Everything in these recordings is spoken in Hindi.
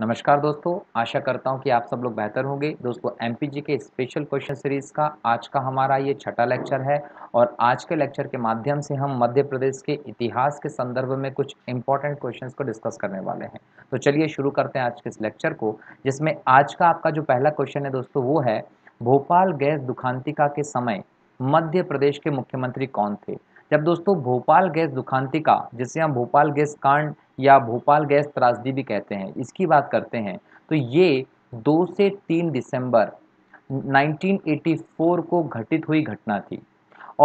नमस्कार दोस्तों आशा करता हूं कि आप सब लोग बेहतर होंगे दोस्तों एम के स्पेशल क्वेश्चन सीरीज का आज का हमारा ये छठा लेक्चर है और आज के लेक्चर के माध्यम से हम मध्य प्रदेश के इतिहास के संदर्भ में कुछ इंपॉर्टेंट क्वेश्चंस को डिस्कस करने वाले हैं तो चलिए शुरू करते हैं आज के इस लेक्चर को जिसमें आज का आपका जो पहला क्वेश्चन है दोस्तों वो है भोपाल गैस दुखांतिका के समय मध्य प्रदेश के मुख्यमंत्री कौन थे जब दोस्तों भोपाल गैस दुखांतिका जिसे हम भोपाल गैस कांड या भोपाल गैस त्रासदी भी कहते हैं इसकी बात करते हैं तो ये दो से तीन दिसंबर 1984 को घटित हुई घटना थी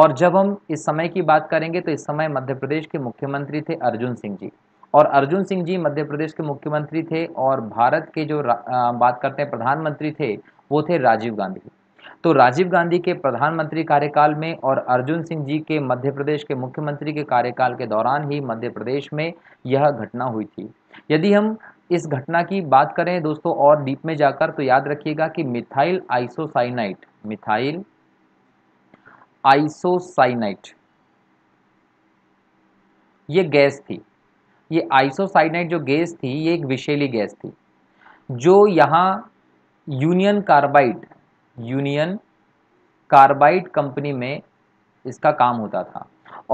और जब हम इस समय की बात करेंगे तो इस समय मध्य प्रदेश के मुख्यमंत्री थे अर्जुन सिंह जी और अर्जुन सिंह जी मध्य प्रदेश के मुख्यमंत्री थे और भारत के जो बात करते हैं प्रधानमंत्री थे वो थे राजीव गांधी तो राजीव गांधी के प्रधानमंत्री कार्यकाल में और अर्जुन सिंह जी के मध्य प्रदेश के मुख्यमंत्री के कार्यकाल के दौरान ही मध्य प्रदेश में यह घटना हुई थी यदि हम इस घटना की बात करें दोस्तों और डीप में जाकर तो याद रखिएगा कि मिथाइल आइसोसाइनाइट मिथाइल आइसोसाइनाइट ये गैस थी ये आइसोसाइनाइट जो गैस थी ये एक विषैली गैस थी जो यहाँ Union Carbide Union Carbide company में इसका काम होता था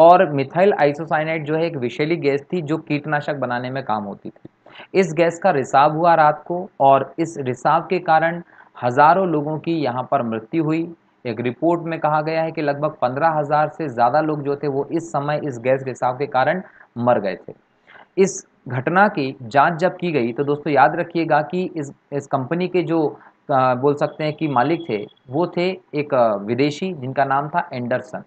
और मिथाइल आइसोसाइनाइड जो है एक विषैली गैस थी जो कीटनाशक बनाने में काम होती थी इस गैस का रिसाव हुआ रात को और इस रिसाव के कारण हज़ारों लोगों की यहाँ पर मृत्यु हुई एक रिपोर्ट में कहा गया है कि लगभग पंद्रह हज़ार से ज़्यादा लोग जो थे वो इस समय इस गैस रिसाव के कारण मर गए थे इस घटना की जांच जब की गई तो दोस्तों याद रखिएगा कि इस इस कंपनी के जो बोल सकते हैं कि मालिक थे वो थे एक विदेशी जिनका नाम था एंडरसन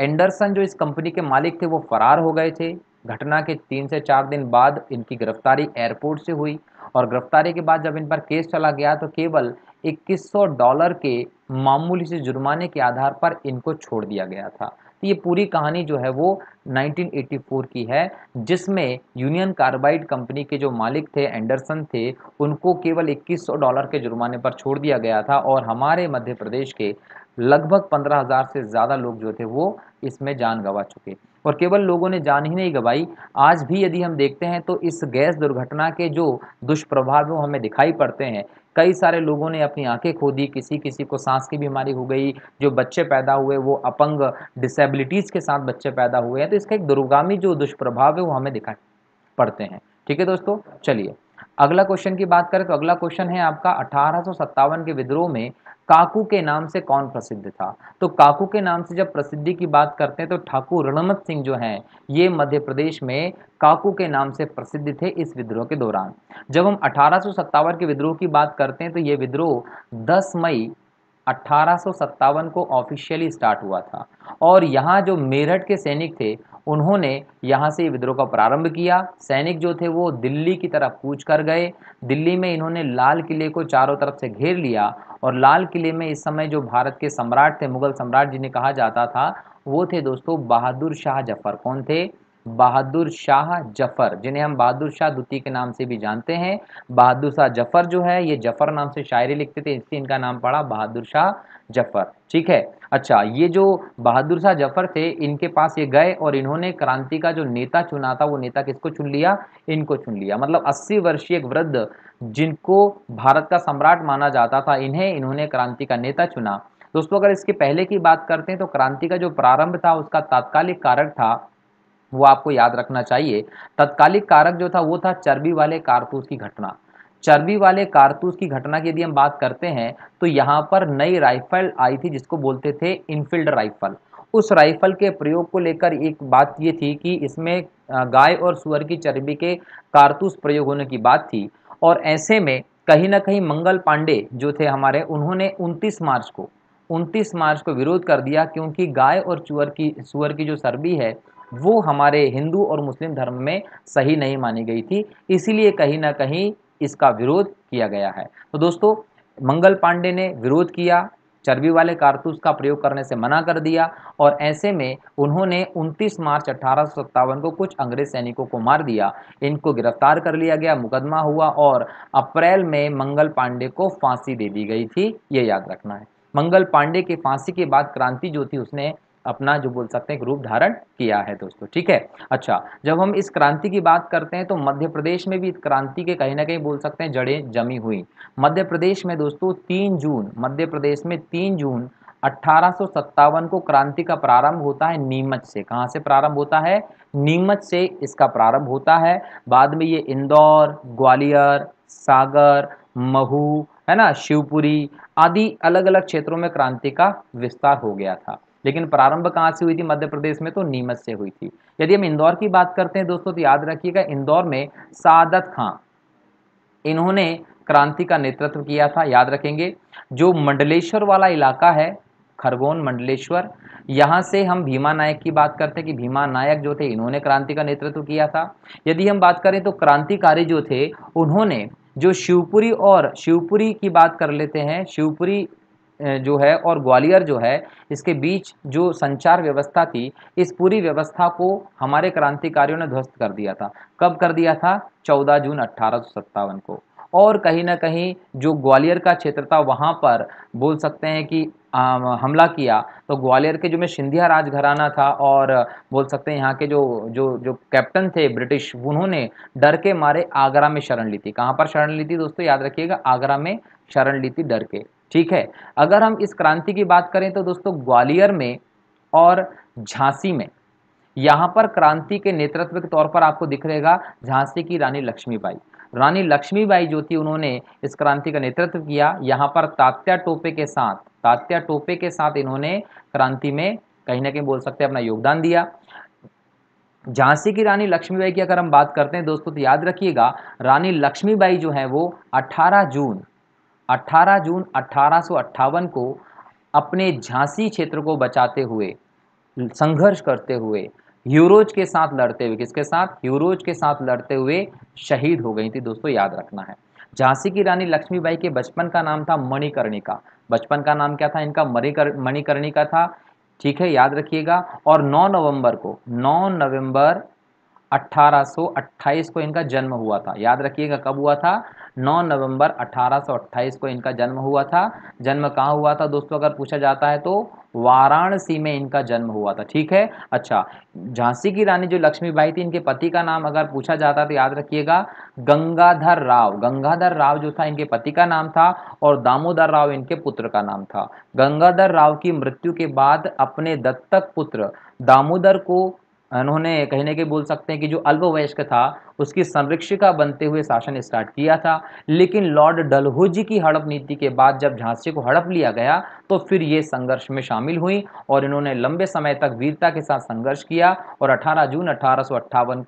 एंडरसन जो इस कंपनी के मालिक थे वो फरार हो गए थे घटना के तीन से चार दिन बाद इनकी गिरफ्तारी एयरपोर्ट से हुई और गिरफ्तारी के बाद जब इन पर केस चला गया तो केवल 2100 डॉलर के मामूली से जुर्माने के आधार पर इनको छोड़ दिया गया था तो ये पूरी कहानी जो है वो 1984 की है जिसमें यूनियन कार्बाइड कंपनी के जो मालिक थे एंडरसन थे उनको केवल 2100 डॉलर के जुर्माने पर छोड़ दिया गया था और हमारे मध्य प्रदेश के लगभग 15000 से ज़्यादा लोग जो थे वो इसमें जान गंवा चुके और केवल लोगों ने जान ही नहीं गवाई आज भी यदि हम देखते हैं तो इस गैस दुर्घटना के जो दुष्प्रभाव हमें दिखाई पड़ते हैं कई सारे लोगों ने अपनी आंखें खो दी किसी किसी को सांस की बीमारी हो गई जो बच्चे पैदा हुए वो अपंग डिसेबिलिटीज़ के साथ बच्चे पैदा हुए हैं तो इसका एक दुर्गामी जो दुष्प्रभाव है वो हमें दिखाई पड़ते हैं ठीक है दोस्तों चलिए अगला क्वेश्चन की बात करें तो अगला क्वेश्चन है आपका अठारह के विद्रोह में काकू के नाम से कौन प्रसिद्ध था तो काकू के नाम से जब प्रसिद्धि की बात करते हैं तो ठाकुर रणमत सिंह जो हैं ये मध्य प्रदेश में काकू के नाम से प्रसिद्ध थे इस विद्रोह के दौरान जब हम अठारह के विद्रोह की बात करते हैं तो ये विद्रोह 10 मई अट्ठारह को ऑफिशियली स्टार्ट हुआ था और यहाँ जो मेरठ के सैनिक थे उन्होंने यहाँ से विद्रोह का प्रारंभ किया सैनिक जो थे वो दिल्ली की तरफ कूच कर गए दिल्ली में इन्होंने लाल किले को चारों तरफ से घेर लिया और लाल किले में इस समय जो भारत के सम्राट थे मुगल सम्राट जिन्हें कहा जाता था वो थे दोस्तों बहादुर शाह जफर कौन थे बहादुर शाह जफर जिन्हें हम बहादुर शाह द्वितीय के नाम से भी जानते हैं बहादुर शाह जफर जो है ये जफर नाम से शायरी लिखते थे इसलिए इनका नाम पड़ा बहादुर शाह जफर ठीक है अच्छा ये जो बहादुर शाह जफर थे इनके पास ये गए और इन्होंने क्रांति का जो नेता चुना था वो नेता किसको चुन लिया इनको चुन लिया मतलब 80 वर्षीय एक वृद्ध जिनको भारत का सम्राट माना जाता था इन्हें इन्होंने क्रांति का नेता चुना दोस्तों अगर इसके पहले की बात करते हैं तो क्रांति का जो प्रारंभ था उसका तात्कालिक कारक था वो आपको याद रखना चाहिए तत्कालिक कारक जो था वो था चर्बी वाले कारतूस की घटना चर्बी वाले कारतूस की घटना की यदि हम बात करते हैं तो यहाँ पर नई राइफल आई थी जिसको बोलते थे इनफील्ड राइफल उस राइफल के प्रयोग को लेकर एक बात ये थी कि इसमें गाय और सुअर की चर्बी के कारतूस प्रयोग होने की बात थी और ऐसे में कहीं ना कहीं मंगल पांडे जो थे हमारे उन्होंने 29 मार्च को 29 मार्च को विरोध कर दिया क्योंकि गाय और चुअर की सुअर की जो चर्बी है वो हमारे हिंदू और मुस्लिम धर्म में सही नहीं मानी गई थी इसीलिए कहीं ना कहीं इसका विरोध किया गया है तो दोस्तों मंगल पांडे ने विरोध किया चर्बी वाले कारतूस का प्रयोग करने से मना कर दिया और ऐसे में उन्होंने 29 मार्च अठारह को कुछ अंग्रेज सैनिकों को मार दिया इनको गिरफ्तार कर लिया गया मुकदमा हुआ और अप्रैल में मंगल पांडे को फांसी दे दी गई थी ये याद रखना है मंगल पांडे के फांसी के बाद क्रांति जो थी उसने अपना जो बोल सकते हैं रूप धारण किया है दोस्तों ठीक है अच्छा जब हम इस क्रांति की बात करते हैं तो मध्य प्रदेश में भी क्रांति के कहीं ना कहीं बोल सकते हैं जड़ें जमी हुई मध्य प्रदेश में दोस्तों तीन जून मध्य प्रदेश में तीन जून अट्ठारह को क्रांति का प्रारंभ होता है नीमच से कहाँ से प्रारंभ होता है नीमच से इसका प्रारंभ होता है बाद में ये इंदौर ग्वालियर सागर महू है ना शिवपुरी आदि अलग अलग क्षेत्रों में क्रांति का विस्तार हो गया था लेकिन प्रारंभ कहाँ से हुई थी मध्य प्रदेश में तो नीमच से हुई थी यदि हम इंदौर की बात करते हैं दोस्तों तो याद रखिएगा इंदौर में सादत खां इन्होंने क्रांति का नेतृत्व किया था याद रखेंगे जो मंडलेश्वर वाला इलाका है खरगोन मंडलेश्वर यहाँ से हम भीमा नायक की बात करते हैं कि भीमा नायक जो थे इन्होंने क्रांति का नेतृत्व किया था यदि हम बात करें तो क्रांतिकारी जो थे उन्होंने जो शिवपुरी और शिवपुरी की बात कर लेते हैं शिवपुरी जो है और ग्वालियर जो है इसके बीच जो संचार व्यवस्था थी इस पूरी व्यवस्था को हमारे क्रांतिकारियों ने ध्वस्त कर दिया था कब कर दिया था 14 जून अट्ठारह को और कहीं ना कहीं जो ग्वालियर का क्षेत्र था वहाँ पर बोल सकते हैं कि हमला किया तो ग्वालियर के जो में सिंधिया राजघराना था और बोल सकते हैं यहाँ के जो जो जो कैप्टन थे ब्रिटिश उन्होंने डर के मारे आगरा में शरण ली थी कहाँ पर शरण ली थी दोस्तों याद रखिएगा आगरा में शरण ली थी डर के ठीक है अगर हम इस क्रांति की बात करें तो दोस्तों ग्वालियर में और झांसी में यहाँ पर क्रांति के नेतृत्व के तौर पर आपको दिख रहेगा झांसी की रानी लक्ष्मीबाई रानी लक्ष्मीबाई जो थी उन्होंने इस क्रांति का नेतृत्व किया यहाँ पर तात्या टोपे के साथ तात्या टोपे के साथ इन्होंने क्रांति में कहीं ना कहीं बोल सकते हैं अपना योगदान दिया झांसी की रानी लक्ष्मीबाई की अगर हम बात करते हैं दोस्तों तो याद रखिएगा रानी लक्ष्मीबाई जो है वो 18 जून 18 जून अठारह को अपने झांसी क्षेत्र को बचाते हुए संघर्ष करते हुए यूरोज के साथ लड़ते हुए किसके साथ यूरोज के साथ लड़ते हुए शहीद हो गई थी दोस्तों याद रखना है झांसी की रानी लक्ष्मीबाई के बचपन का नाम था मणिकर्णिका बचपन का नाम क्या था इनका मणिकर मणिकर्णिका था ठीक है याद रखिएगा और 9 नवंबर को 9 नवंबर 1828 को इनका जन्म हुआ था याद रखिएगा कब हुआ था 9 नवंबर 1828 को इनका जन्म हुआ था जन्म कहाँ हुआ था दोस्तों अगर पूछा जाता है तो वाराणसी में इनका जन्म हुआ था ठीक है अच्छा झांसी की रानी जो लक्ष्मीबाई थी इनके पति का नाम अगर पूछा जाता तो याद रखिएगा गंगाधर राव गंगाधर राव जो था इनके पति का नाम था और दामोदर राव इनके पुत्र का नाम था गंगाधर राव की मृत्यु के बाद अपने दत्तक पुत्र दामोदर को उन्होंने कहीं ना कहीं बोल सकते हैं कि जो अल्पवयस्क था उसकी संरक्षिका बनते हुए शासन स्टार्ट किया था लेकिन लॉर्ड डलहोजी की हड़प नीति के बाद जब झांसी को हड़प लिया गया तो फिर ये संघर्ष में शामिल हुई और इन्होंने लंबे समय तक वीरता के साथ संघर्ष किया और 18 जून अठारह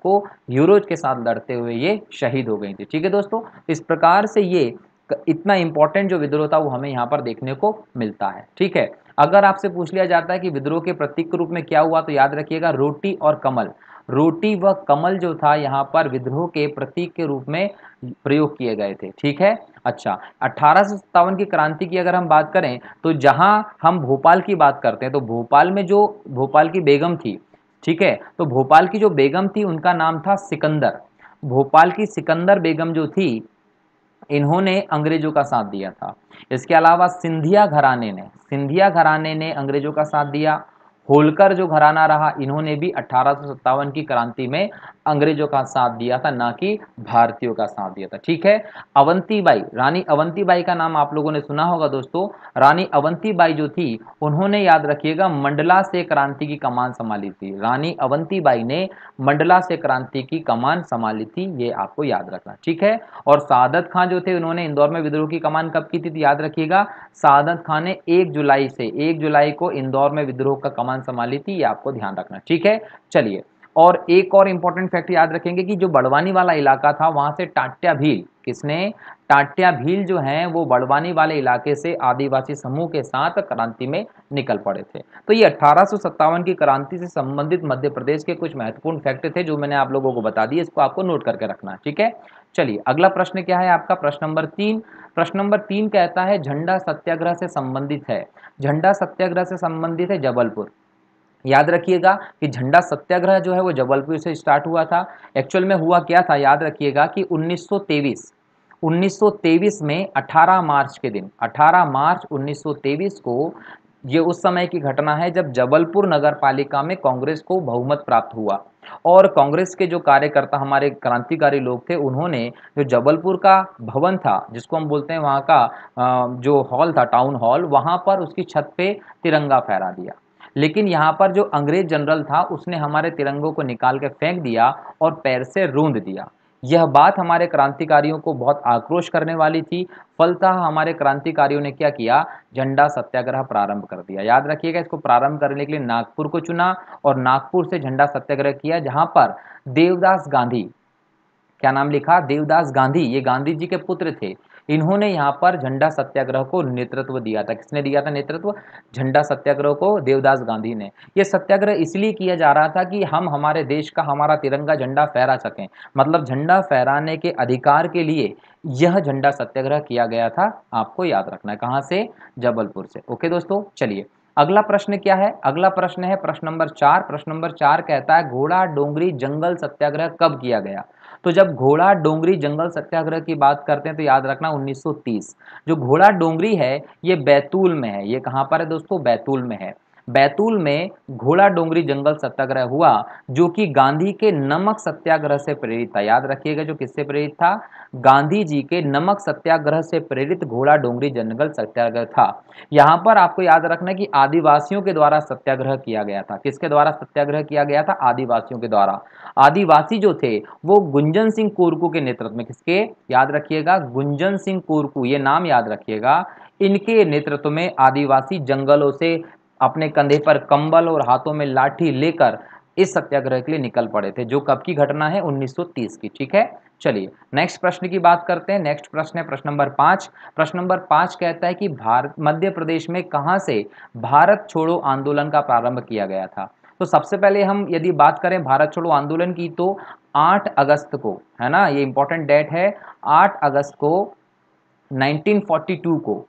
को यूरोज के साथ लड़ते हुए ये शहीद हो गई थी ठीक है दोस्तों इस प्रकार से ये इतना इम्पोर्टेंट जो विद्रोह था वो हमें यहाँ पर देखने को मिलता है ठीक है अगर आपसे पूछ लिया जाता है कि विद्रोह के प्रतीक के रूप में क्या हुआ तो याद रखिएगा रोटी और कमल रोटी व कमल जो था यहाँ पर विद्रोह के प्रतीक के रूप में प्रयोग किए गए थे ठीक है अच्छा अठारह की क्रांति की अगर हम बात करें तो जहाँ हम भोपाल की बात करते हैं तो भोपाल में जो भोपाल की बेगम थी ठीक है तो भोपाल की जो बेगम थी उनका नाम था सिकंदर भोपाल की सिकंदर बेगम जो थी इन्होंने अंग्रेजों का साथ दिया था इसके अलावा सिंधिया घराने ने सिंधिया घराने ने अंग्रेजों का साथ दिया होलकर जो घराना रहा इन्होंने भी अठारह की क्रांति में अंग्रेजों का साथ दिया था ना कि भारतीयों का साथ दिया था ठीक है अवंतीबाई रानी अवंतीबाई का नाम आप लोगों ने सुना होगा दोस्तों रानी अवंतीबाई जो थी उन्होंने याद रखिएगा मंडला से क्रांति की कमान संभाली थी रानी अवंतीबाई ने मंडला से क्रांति की कमान संभाली थी ये आपको याद रखना ठीक है और सादत खां जो थे उन्होंने इंदौर में विद्रोह की कमान कब की थी तो याद रखिएगा सादत खां ने एक जुलाई से एक जुलाई को इंदौर में विद्रोह का कमान संभाली थी ये आपको ध्यान रखना ठीक है चलिए और एक और इंपॉर्टेंट फैक्ट याद रखेंगे कि जो बड़वानी वाला इलाका था वहां से टाट्या भील किसने टाट्या भील जो है वो बड़वानी वाले इलाके से आदिवासी समूह के साथ क्रांति में निकल पड़े थे तो ये अट्ठारह की क्रांति से संबंधित मध्य प्रदेश के कुछ महत्वपूर्ण फैक्ट थे जो मैंने आप लोगों को बता दिए इसको आपको नोट करके रखना ठीक है चलिए अगला प्रश्न क्या है आपका प्रश्न नंबर तीन प्रश्न नंबर तीन कहता है झंडा सत्याग्रह से संबंधित है झंडा सत्याग्रह से संबंधित है जबलपुर याद रखिएगा कि झंडा सत्याग्रह जो है वो जबलपुर से स्टार्ट हुआ था एक्चुअल में हुआ क्या था याद रखिएगा कि 1923 1923 में 18 मार्च के दिन 18 मार्च 1923 को ये उस समय की घटना है जब जबलपुर नगर पालिका में कांग्रेस को बहुमत प्राप्त हुआ और कांग्रेस के जो कार्यकर्ता हमारे क्रांतिकारी लोग थे उन्होंने जो जबलपुर का भवन था जिसको हम बोलते हैं वहाँ का जो हॉल था टाउन हॉल वहाँ पर उसकी छत पे तिरंगा फहरा दिया लेकिन यहाँ पर जो अंग्रेज जनरल था उसने हमारे तिरंगों को निकाल के फेंक दिया और पैर से रूंद दिया यह बात हमारे क्रांतिकारियों को बहुत आक्रोश करने वाली थी फलतः हमारे क्रांतिकारियों ने क्या किया झंडा सत्याग्रह प्रारंभ कर दिया याद रखिएगा इसको प्रारंभ करने के लिए नागपुर को चुना और नागपुर से झंडा सत्याग्रह किया जहां पर देवदास गांधी क्या नाम लिखा देवदास गांधी ये गांधी जी के पुत्र थे इन्होंने यहाँ पर झंडा सत्याग्रह को नेतृत्व दिया था किसने दिया था नेतृत्व झंडा सत्याग्रह को देवदास गांधी ने ये सत्याग्रह इसलिए किया जा रहा था कि हम हमारे देश का हमारा तिरंगा झंडा फहरा सकें मतलब झंडा फहराने के अधिकार के लिए यह झंडा सत्याग्रह किया गया था आपको याद रखना है कहाँ से जबलपुर से ओके दोस्तों चलिए अगला प्रश्न क्या है अगला प्रश्न है प्रश्न नंबर चार प्रश्न नंबर चार कहता है घोड़ा डोंगरी जंगल सत्याग्रह कब किया गया तो जब घोड़ा डोंगरी जंगल सत्याग्रह की बात करते हैं तो याद रखना 1930 जो घोड़ा डोंगरी है ये बैतूल में है ये कहाँ पर है दोस्तों बैतूल में है बैतूल में घोड़ा डोंगरी जंगल सत्याग्रह हुआ जो कि गांधी के नमक सत्याग्रह से प्रेरित था याद रखिएगा जो किससे प्रेरित था गांधी जी के नमक सत्याग्रह से प्रेरित घोड़ा डोंगरी जंगल सत्याग्रह था यहाँ पर आपको याद रखना कि आदिवासियों के द्वारा सत्याग्रह किया गया था किसके द्वारा सत्याग्रह किया गया था आदिवासियों के द्वारा आदिवासी जो थे वो गुंजन सिंह कोरकू के नेतृत्व में किसके याद रखिएगा गुंजन सिंह कोरकू ये नाम याद रखिएगा इनके नेतृत्व में आदिवासी जंगलों से अपने कंधे पर कंबल और हाथों में लाठी लेकर इस सत्याग्रह के लिए निकल पड़े थे जो कब की घटना है 1930 की ठीक है चलिए नेक्स्ट प्रश्न की बात करते हैं नेक्स्ट प्रश्न है प्रश्न नंबर पांच प्रश्न नंबर पांच कहता है कि भारत मध्य प्रदेश में कहां से भारत छोड़ो आंदोलन का प्रारंभ किया गया था तो सबसे पहले हम यदि बात करें भारत छोड़ो आंदोलन की तो आठ अगस्त को है ना ये इंपॉर्टेंट डेट है आठ अगस्त को 1942 को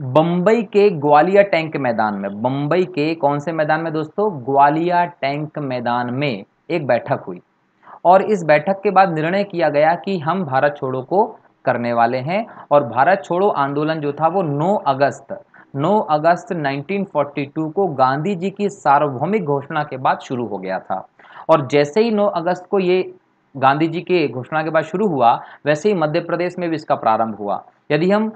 बंबई के ग्वालिया टैंक मैदान में बंबई के कौन से मैदान में दोस्तों ग्वालिया टैंक मैदान में एक बैठक हुई और इस बैठक के बाद निर्णय किया गया कि हम भारत छोड़ो को करने वाले हैं और भारत छोड़ो आंदोलन जो था वो 9 अगस्त 9 अगस्त 1942 को गांधी जी की सार्वभौमिक घोषणा के बाद शुरू हो गया था और जैसे ही 9 अगस्त को ये गांधी जी के घोषणा के बाद शुरू हुआ वैसे ही मध्य प्रदेश में भी इसका प्रारंभ हुआ यदि हम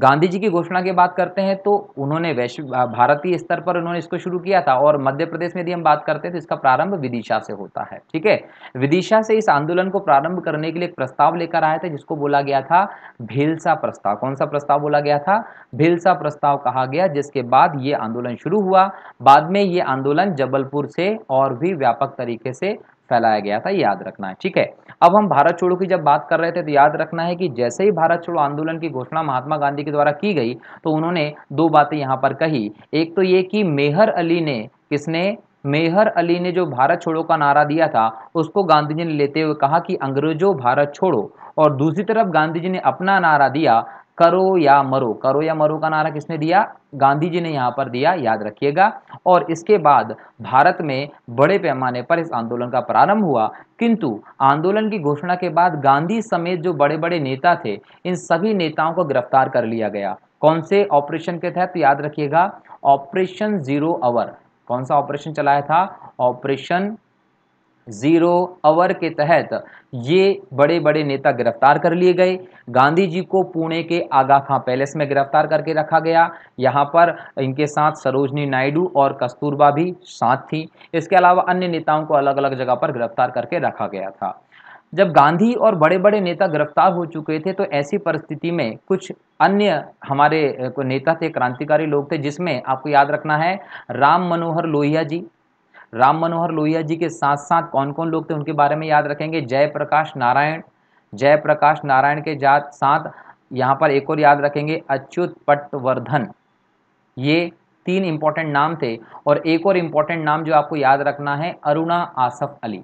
गांधी जी की घोषणा की बात करते हैं तो उन्होंने वैश्विक भारतीय स्तर पर उन्होंने इसको शुरू किया था और मध्य प्रदेश में यदि हम बात करते हैं तो इसका प्रारंभ विदिशा से होता है ठीक है विदिशा से इस आंदोलन को प्रारंभ करने के लिए एक प्रस्ताव लेकर आया था जिसको बोला गया था भेलसा प्रस्ताव कौन सा प्रस्ताव बोला गया था भेलसा प्रस्ताव कहा गया जिसके बाद ये आंदोलन शुरू हुआ बाद में ये आंदोलन जबलपुर से और भी व्यापक तरीके से फैलाया गया था याद रखना है ठीक है अब हम भारत छोड़ो की जब बात कर रहे थे तो याद रखना है कि जैसे ही भारत छोड़ो आंदोलन की घोषणा महात्मा गांधी के द्वारा की गई तो उन्होंने दो बातें यहाँ पर कही एक तो ये कि मेहर अली ने किसने मेहर अली ने जो भारत छोड़ो का नारा दिया था उसको गांधी जी ने लेते हुए कहा कि अंग्रेजों भारत छोड़ो और दूसरी तरफ गांधी जी ने अपना नारा दिया करो या मरो करो या मरो का नारा किसने दिया गांधी जी ने यहाँ पर दिया याद रखिएगा और इसके बाद भारत में बड़े पैमाने पर इस आंदोलन का प्रारंभ हुआ किंतु आंदोलन की घोषणा के बाद गांधी समेत जो बड़े बड़े नेता थे इन सभी नेताओं को गिरफ्तार कर लिया गया कौन से ऑपरेशन के तहत तो याद रखिएगा ऑपरेशन जीरो आवर कौन सा ऑपरेशन चलाया था ऑपरेशन ज़ीरो अवर के तहत ये बड़े बड़े नेता गिरफ्तार कर लिए गए गांधी जी को पुणे के आगा खां पैलेस में गिरफ्तार करके रखा गया यहाँ पर इनके साथ सरोजनी नायडू और कस्तूरबा भी साथ थी इसके अलावा अन्य नेताओं को अलग अलग जगह पर गिरफ्तार करके रखा गया था जब गांधी और बड़े बड़े नेता गिरफ्तार हो चुके थे तो ऐसी परिस्थिति में कुछ अन्य हमारे नेता थे क्रांतिकारी लोग थे जिसमें आपको याद रखना है राम मनोहर लोहिया जी राम मनोहर लोहिया जी के साथ साथ कौन कौन लोग थे उनके बारे में याद रखेंगे जयप्रकाश नारायण जयप्रकाश नारायण के जात साथ यहाँ पर एक और याद रखेंगे अच्युत पटवर्धन ये तीन इंपॉर्टेंट नाम थे और एक और इम्पॉर्टेंट नाम जो आपको याद रखना है अरुणा आसफ अली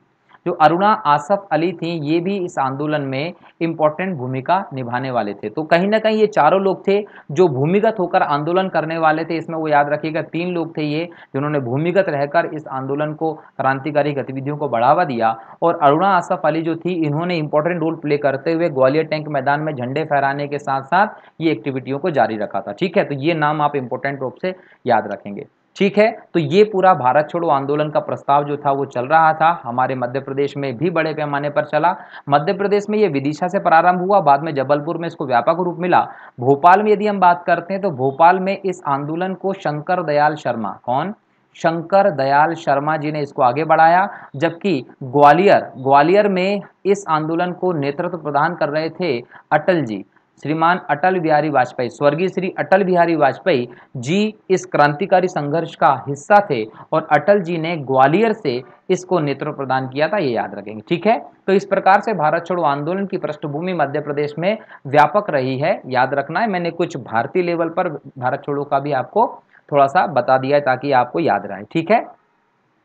जो अरुणा आसफ अली थी ये भी इस आंदोलन में इंपॉर्टेंट भूमिका निभाने वाले थे तो कहीं ना कहीं ये चारों लोग थे जो भूमिगत होकर आंदोलन करने वाले थे इसमें वो याद रखिएगा तीन लोग थे ये जिन्होंने भूमिगत रहकर इस आंदोलन को क्रांतिकारी गतिविधियों को बढ़ावा दिया और अरुणा आसफ अली जो थी इन्होंने इंपॉर्टेंट रोल प्ले करते हुए ग्वालियर टैंक मैदान में झंडे फहराने के साथ साथ ये एक्टिविटियों को जारी रखा था ठीक है तो ये नाम आप इंपॉर्टेंट रूप से याद रखेंगे ठीक है तो ये पूरा भारत छोड़ो आंदोलन का प्रस्ताव जो था वो चल रहा था हमारे मध्य प्रदेश में भी बड़े पैमाने पर चला मध्य प्रदेश में ये विदिशा से प्रारंभ हुआ बाद में जबलपुर में इसको व्यापक रूप मिला भोपाल में यदि हम बात करते हैं तो भोपाल में इस आंदोलन को शंकर दयाल शर्मा कौन शंकर दयाल शर्मा जी ने इसको आगे बढ़ाया जबकि ग्वालियर ग्वालियर में इस आंदोलन को नेतृत्व प्रदान कर रहे थे अटल जी श्रीमान अटल बिहारी वाजपेयी स्वर्गीय श्री अटल बिहारी वाजपेयी जी इस क्रांतिकारी संघर्ष का हिस्सा थे और अटल जी ने ग्वालियर से इसको नेतृत्व प्रदान किया था ये याद रखेंगे ठीक है तो इस प्रकार से भारत छोड़ो आंदोलन की पृष्ठभूमि मध्य प्रदेश में व्यापक रही है याद रखना है मैंने कुछ भारतीय लेवल पर भारत छोड़ो का भी आपको थोड़ा सा बता दिया है ताकि आपको याद रहे ठीक है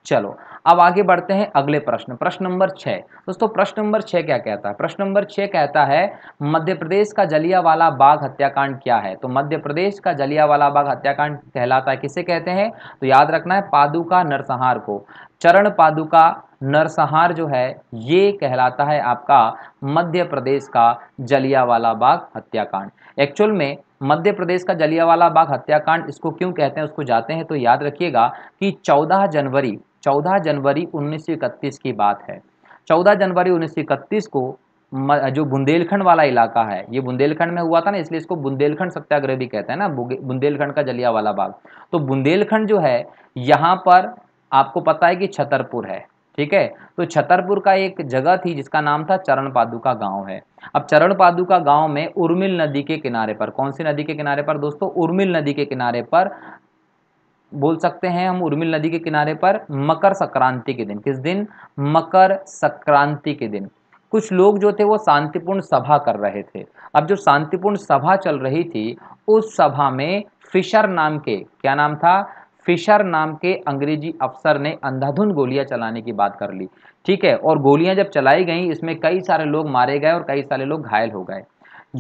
चलो अब आगे बढ़ते हैं अगले प्रश्न प्रश्न नंबर छः दोस्तों प्रश्न नंबर छः क्या कहता है प्रश्न नंबर छः कहता है मध्य प्रदेश का जलियावाला बाग हत्याकांड क्या है तो मध्य प्रदेश का जलियावाला बाग हत्याकांड कहलाता है किसे कहते हैं तो याद रखना है पादुका नरसंहार को चरण पादुका नरसंहार जो है ये कहलाता है आपका मध्य प्रदेश का जलियावाला बाग हत्याकांड एक्चुअल में मध्य प्रदेश का जलियावाला बाग हत्याकांड इसको क्यों कहते हैं उसको जाते हैं तो याद रखिएगा कि 14 जनवरी 14 जनवरी उन्नीस की बात है 14 जनवरी उन्नीस को जो बुंदेलखंड वाला इलाका है ये बुंदेलखंड में हुआ था ना इसलिए इसको बुंदेलखंड सत्याग्रह भी कहते हैं ना बुंदेलखंड का जलिया वाला बाग तो बुंदेलखंड जो है यहाँ पर आपको पता है कि छतरपुर है ठीक है तो छतरपुर का एक जगह थी जिसका नाम था चरण पादुका गाँव है अब चरण पादुका गाँव में उर्मिल नदी के किनारे पर कौन सी नदी के किनारे पर दोस्तों उर्मिल नदी के किनारे पर बोल सकते हैं हम उर्मिल नदी के किनारे पर मकर संक्रांति के दिन किस दिन मकर संक्रांति के दिन कुछ लोग जो थे वो शांतिपूर्ण सभा कर रहे थे अब जो शांतिपूर्ण सभा चल रही थी उस सभा में फिशर नाम के क्या नाम था फिशर नाम के अंग्रेजी अफसर ने अंधाधुन गोलियां चलाने की बात कर ली ठीक है और गोलियां जब चलाई गई इसमें कई सारे लोग मारे गए और कई सारे लोग घायल हो गए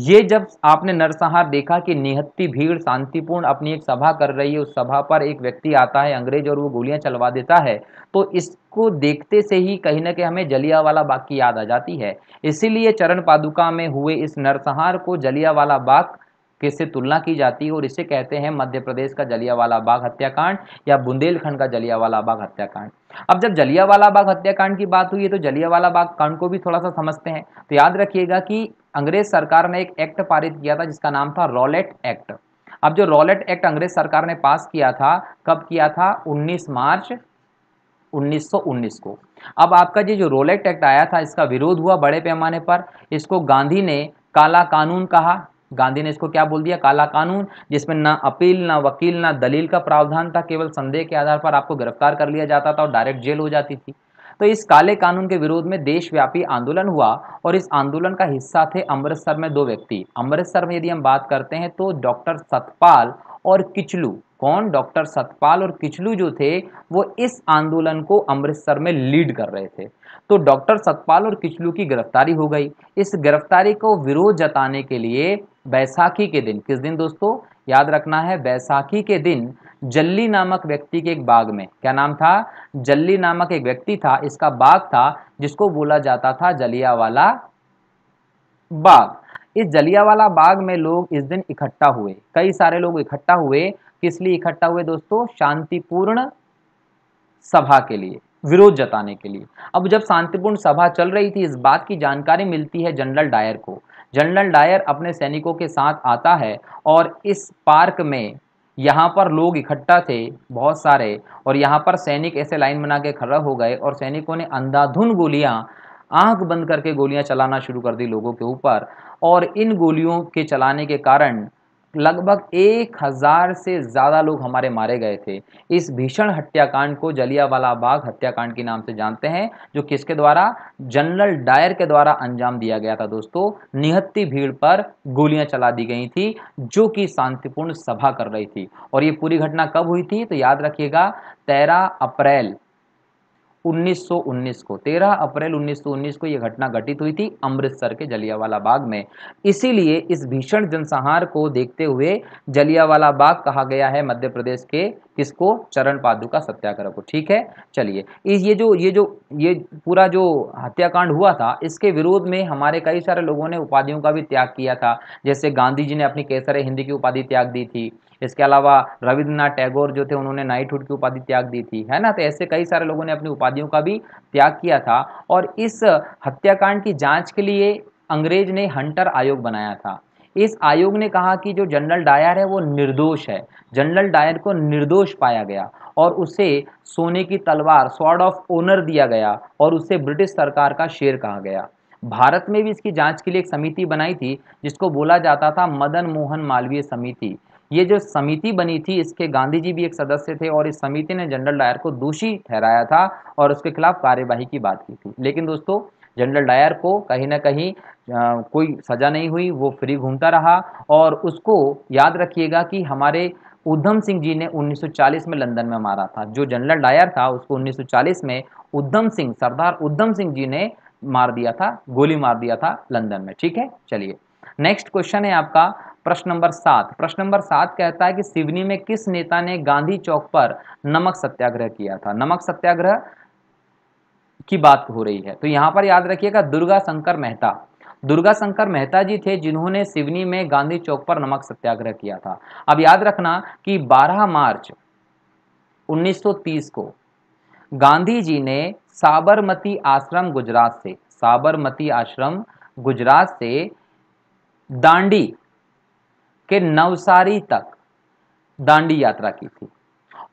ये जब आपने नरसंहार देखा कि निहत्ती भीड़ शांतिपूर्ण अपनी एक सभा कर रही है उस सभा पर एक व्यक्ति आता है अंग्रेज और वो गोलियां चलवा देता है तो इसको देखते से ही कहीं ना कहीं हमें जलियावाला बाग की याद आ जाती है इसीलिए चरण पादुका में हुए इस नरसंहार को जलियावाला बाग किससे तुलना की जाती है और इसे कहते हैं मध्य प्रदेश का जलियावाला बाग हत्याकांड या बुंदेलखंड का जलियावाला बाग हत्याकांड अब जब जलियावाला बाग हत्याकांड की बात हुई है तो जलियावाला बाग कांड को भी थोड़ा सा समझते हैं तो याद रखिएगा कि अंग्रेज सरकार ने एक एक्ट पारित किया था जिसका नाम था रॉलेट एक्ट अब जो रॉलेट एक्ट अंग्रेज सरकार ने पास किया था कब किया था 19 मार्च 1919 को अब आपका ये जो रोलेट एक्ट आया था इसका विरोध हुआ बड़े पैमाने पर इसको गांधी ने काला कानून कहा गांधी ने इसको क्या बोल दिया काला कानून जिसमें ना अपील ना वकील ना दलील का प्रावधान था केवल संदेह के आधार पर आपको गिरफ्तार कर लिया जाता था और डायरेक्ट जेल हो जाती थी तो इस काले कानून के विरोध में देशव्यापी आंदोलन हुआ और इस आंदोलन का हिस्सा थे अमृतसर में दो व्यक्ति अमृतसर में यदि हम बात करते हैं तो डॉक्टर सतपाल और किचलू कौन डॉक्टर सतपाल और किचलू जो थे वो इस आंदोलन को अमृतसर में लीड कर रहे थे तो डॉक्टर सतपाल और किचलू की गिरफ्तारी हो गई इस गिरफ्तारी को विरोध जताने के लिए बैसाखी के दिन किस दिन दोस्तों याद रखना है बैसाखी के दिन जल्ली नामक व्यक्ति के एक बाग में क्या नाम था जल्ली नामक एक व्यक्ति था इसका बाग था जिसको बोला जाता था जलियावाला बाग इस जलियावाला बाग में लोग इस दिन इकट्ठा हुए कई सारे लोग इकट्ठा हुए किस लिए इकट्ठा हुए दोस्तों शांतिपूर्ण सभा के लिए विरोध जताने के लिए अब जब शांतिपूर्ण सभा चल रही थी इस बात की जानकारी मिलती है जनरल डायर को जनरल डायर अपने सैनिकों के साथ आता है और इस पार्क में यहाँ पर लोग इकट्ठा थे बहुत सारे और यहाँ पर सैनिक ऐसे लाइन बना के खड़ा हो गए और सैनिकों ने अंधाधुन गोलियाँ आंख बंद करके गोलियाँ चलाना शुरू कर दी लोगों के ऊपर और इन गोलियों के चलाने के कारण लगभग एक हज़ार से ज़्यादा लोग हमारे मारे गए थे इस भीषण हत्याकांड को जलियावाला बाग हत्याकांड के नाम से जानते हैं जो किसके द्वारा जनरल डायर के द्वारा अंजाम दिया गया था दोस्तों निहत्ती भीड़ पर गोलियां चला दी गई थी जो कि शांतिपूर्ण सभा कर रही थी और ये पूरी घटना कब हुई थी तो याद रखिएगा तेरह अप्रैल 1919 को 13 अप्रैल 1919 को यह घटना घटित हुई थी अमृतसर के जलियावाला बाग में इसीलिए इस भीषण जनसंहार को देखते हुए जलियावाला बाग कहा गया है मध्य प्रदेश के किसको चरण पादुका सत्याग्रह को ठीक है चलिए इस ये जो ये जो ये पूरा जो हत्याकांड हुआ था इसके विरोध में हमारे कई सारे लोगों ने उपाधियों का भी त्याग किया था जैसे गांधी जी ने अपनी केसर हिंदी की उपाधि त्याग दी थी इसके अलावा रविन्द्रनाथ टैगोर जो थे उन्होंने नाइटहुड की उपाधि त्याग दी थी है ना तो ऐसे कई सारे लोगों ने अपनी उपाधियों का भी त्याग किया था और इस हत्याकांड की जाँच के लिए अंग्रेज ने हंटर आयोग बनाया था इस आयोग ने कहा कि जो जनरल डायर है वो निर्दोष है जनरल डायर को निर्दोष पाया गया और उसे सोने की तलवार स्वॉर्ड ऑफ ऑनर दिया गया और उसे ब्रिटिश सरकार का शेर कहा गया भारत में भी इसकी जांच के लिए एक समिति बनाई थी जिसको बोला जाता था मदन मोहन मालवीय समिति ये जो समिति बनी थी इसके गांधी जी भी एक सदस्य थे और इस समिति ने जनरल डायर को दोषी ठहराया था और उसके खिलाफ कार्यवाही की बात की थी लेकिन दोस्तों जनरल डायर को कहीं ना कहीं आ, कोई सज़ा नहीं हुई वो फ्री घूमता रहा और उसको याद रखिएगा कि हमारे उधम सिंह जी ने 1940 में लंदन में मारा था जो जनरल डायर था उसको 1940 में उधम सिंह सरदार उधम सिंह जी ने मार दिया था गोली मार दिया था लंदन में ठीक है चलिए नेक्स्ट क्वेश्चन है आपका प्रश्न नंबर सात प्रश्न नंबर सात कहता है कि सिवनी में किस नेता ने गांधी चौक पर नमक सत्याग्रह किया था नमक सत्याग्रह की बात हो रही है तो यहाँ पर याद रखिएगा दुर्गा शंकर मेहता दुर्गा शंकर मेहता जी थे जिन्होंने सिवनी में गांधी चौक पर नमक सत्याग्रह किया था अब याद रखना कि 12 मार्च 1930 को गांधी जी ने साबरमती आश्रम गुजरात से साबरमती आश्रम गुजरात से दांडी के नवसारी तक दांडी यात्रा की थी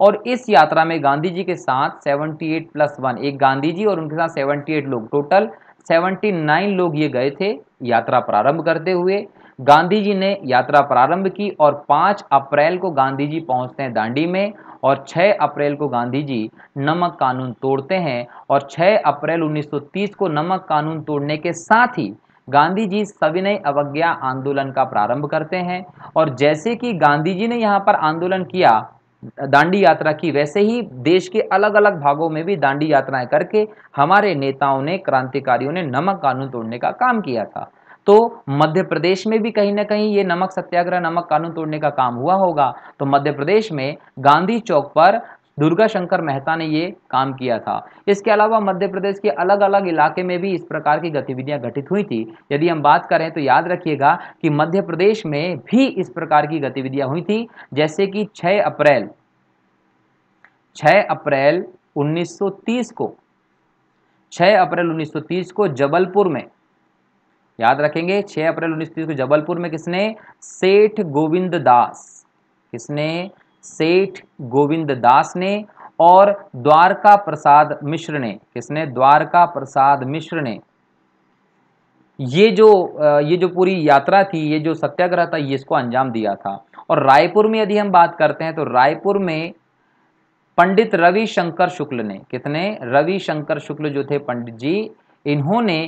और इस यात्रा में गांधी जी के साथ 78 प्लस वन एक गांधी जी और उनके साथ 78 लोग टोटल 79 लोग ये गए थे यात्रा प्रारंभ करते हुए गांधी जी ने यात्रा प्रारंभ की और 5 अप्रैल को गांधी जी पहुँचते हैं दांडी में और 6 अप्रैल को गांधी जी नमक कानून तोड़ते हैं और 6 अप्रैल 1930 को नमक कानून तोड़ने के साथ ही गांधी जी सविनय अवज्ञा आंदोलन का प्रारंभ करते हैं और जैसे कि गांधी जी ने यहाँ पर आंदोलन किया दांडी यात्रा की वैसे ही देश के अलग अलग भागों में भी दांडी यात्राएं करके हमारे नेताओं ने क्रांतिकारियों ने नमक कानून तोड़ने का काम किया था तो मध्य प्रदेश में भी कहीं ना कहीं ये नमक सत्याग्रह नमक कानून तोड़ने का काम हुआ होगा तो मध्य प्रदेश में गांधी चौक पर दुर्गा शंकर मेहता ने ये काम किया था इसके अलावा मध्य प्रदेश के अलग अलग इलाके में भी इस प्रकार की गतिविधियां घटित हुई थी यदि हम बात करें तो याद रखिएगा कि मध्य प्रदेश में भी इस प्रकार की गतिविधियां हुई थी जैसे कि 6 अप्रैल 6 अप्रैल 1930 को 6 अप्रैल 1930 को जबलपुर में याद रखेंगे छह अप्रैल उन्नीस को जबलपुर में किसने सेठ गोविंद दास किसने सेठ गोविंद दास ने और द्वारका प्रसाद मिश्र ने किसने द्वारका प्रसाद मिश्र ने ये जो ये जो पूरी यात्रा थी ये जो सत्याग्रह था ये इसको अंजाम दिया था और रायपुर में यदि हम बात करते हैं तो रायपुर में पंडित रविशंकर शुक्ल ने कितने रविशंकर शुक्ल जो थे पंडित जी इन्होंने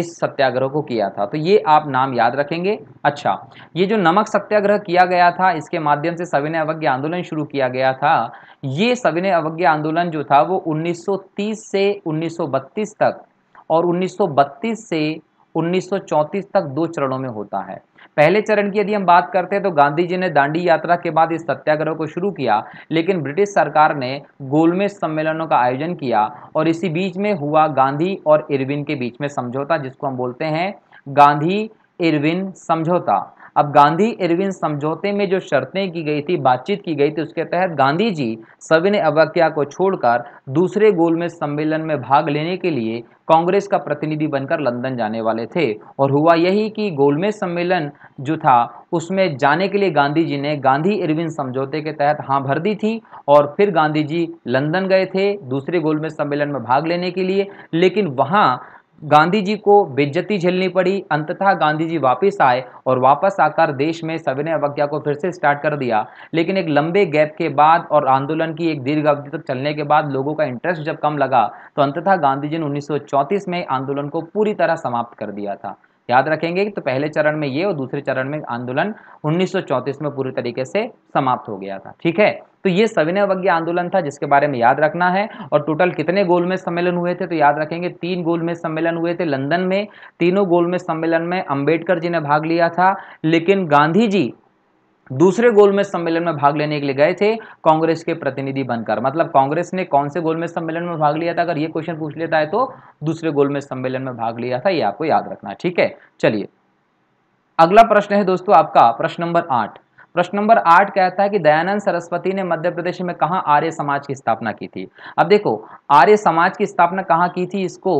इस सत्याग्रह को किया था तो ये आप नाम याद रखेंगे अच्छा ये जो नमक सत्याग्रह किया गया था इसके माध्यम से सविनय अवज्ञा आंदोलन शुरू किया गया था ये सविनय अवज्ञा आंदोलन जो था वो 1930 से 1932 तक और 1932 से 1934 तक दो चरणों में होता है पहले चरण की यदि हम बात करते हैं तो गांधी जी ने दांडी यात्रा के बाद इस सत्याग्रह को शुरू किया लेकिन ब्रिटिश सरकार ने गोलमेज सम्मेलनों का आयोजन किया और इसी बीच में हुआ गांधी और इरविन के बीच में समझौता जिसको हम बोलते हैं गांधी इरविन समझौता अब गांधी इरविन समझौते में जो शर्तें की गई थी बातचीत की गई थी उसके तहत गांधी जी सविनय अवज्ञा को छोड़कर दूसरे गोल में सम्मेलन में भाग लेने के लिए कांग्रेस का प्रतिनिधि बनकर लंदन जाने वाले थे और हुआ यही कि गोलमेज सम्मेलन जो था उसमें जाने के लिए गांधी जी ने गांधी इरविन समझौते के तहत हाँ भर दी थी और फिर गांधी जी लंदन गए थे दूसरे गोलमेज सम्मेलन में भाग लेने के लिए लेकिन वहाँ गांधी जी को बेज्जती झेलनी पड़ी अंततः गांधी जी वापस आए और वापस आकर देश में सविनय अवज्ञा को फिर से स्टार्ट कर दिया लेकिन एक लंबे गैप के बाद और आंदोलन की एक दीर्घ अवधि तक चलने के बाद लोगों का इंटरेस्ट जब कम लगा तो अंततः गांधी जी ने उन्नीस में आंदोलन को पूरी तरह समाप्त कर दिया था याद रखेंगे तो पहले चरण में ये और दूसरे चरण में आंदोलन उन्नीस में पूरी तरीके से समाप्त हो गया था ठीक है तो ये सविनय आंदोलन था जिसके बारे में याद रखना है और टोटल कितने गोलमेज सम्मेलन हुए थे तो याद रखेंगे तीन गोलमेज सम्मेलन हुए थे लंदन में तीनों गोलमेज सम्मेलन में अंबेडकर जी ने भाग लिया था लेकिन गांधी जी दूसरे गोलमेज सम्मेलन में भाग लेने के लिए गए थे कांग्रेस के प्रतिनिधि बनकर मतलब कांग्रेस ने कौन से गोलमेज सम्मेलन में भाग लिया था अगर ये क्वेश्चन पूछ लेता है तो दूसरे गोलमेज सम्मेलन में भाग लिया था ये आपको याद रखना ठीक है चलिए अगला प्रश्न है दोस्तों आपका प्रश्न नंबर आठ प्रश्न नंबर आठ कहता है कि दयानंद सरस्वती ने मध्य प्रदेश में कहा आर्य समाज की स्थापना की थी अब देखो आर्य समाज की स्थापना कहाँ की थी इसको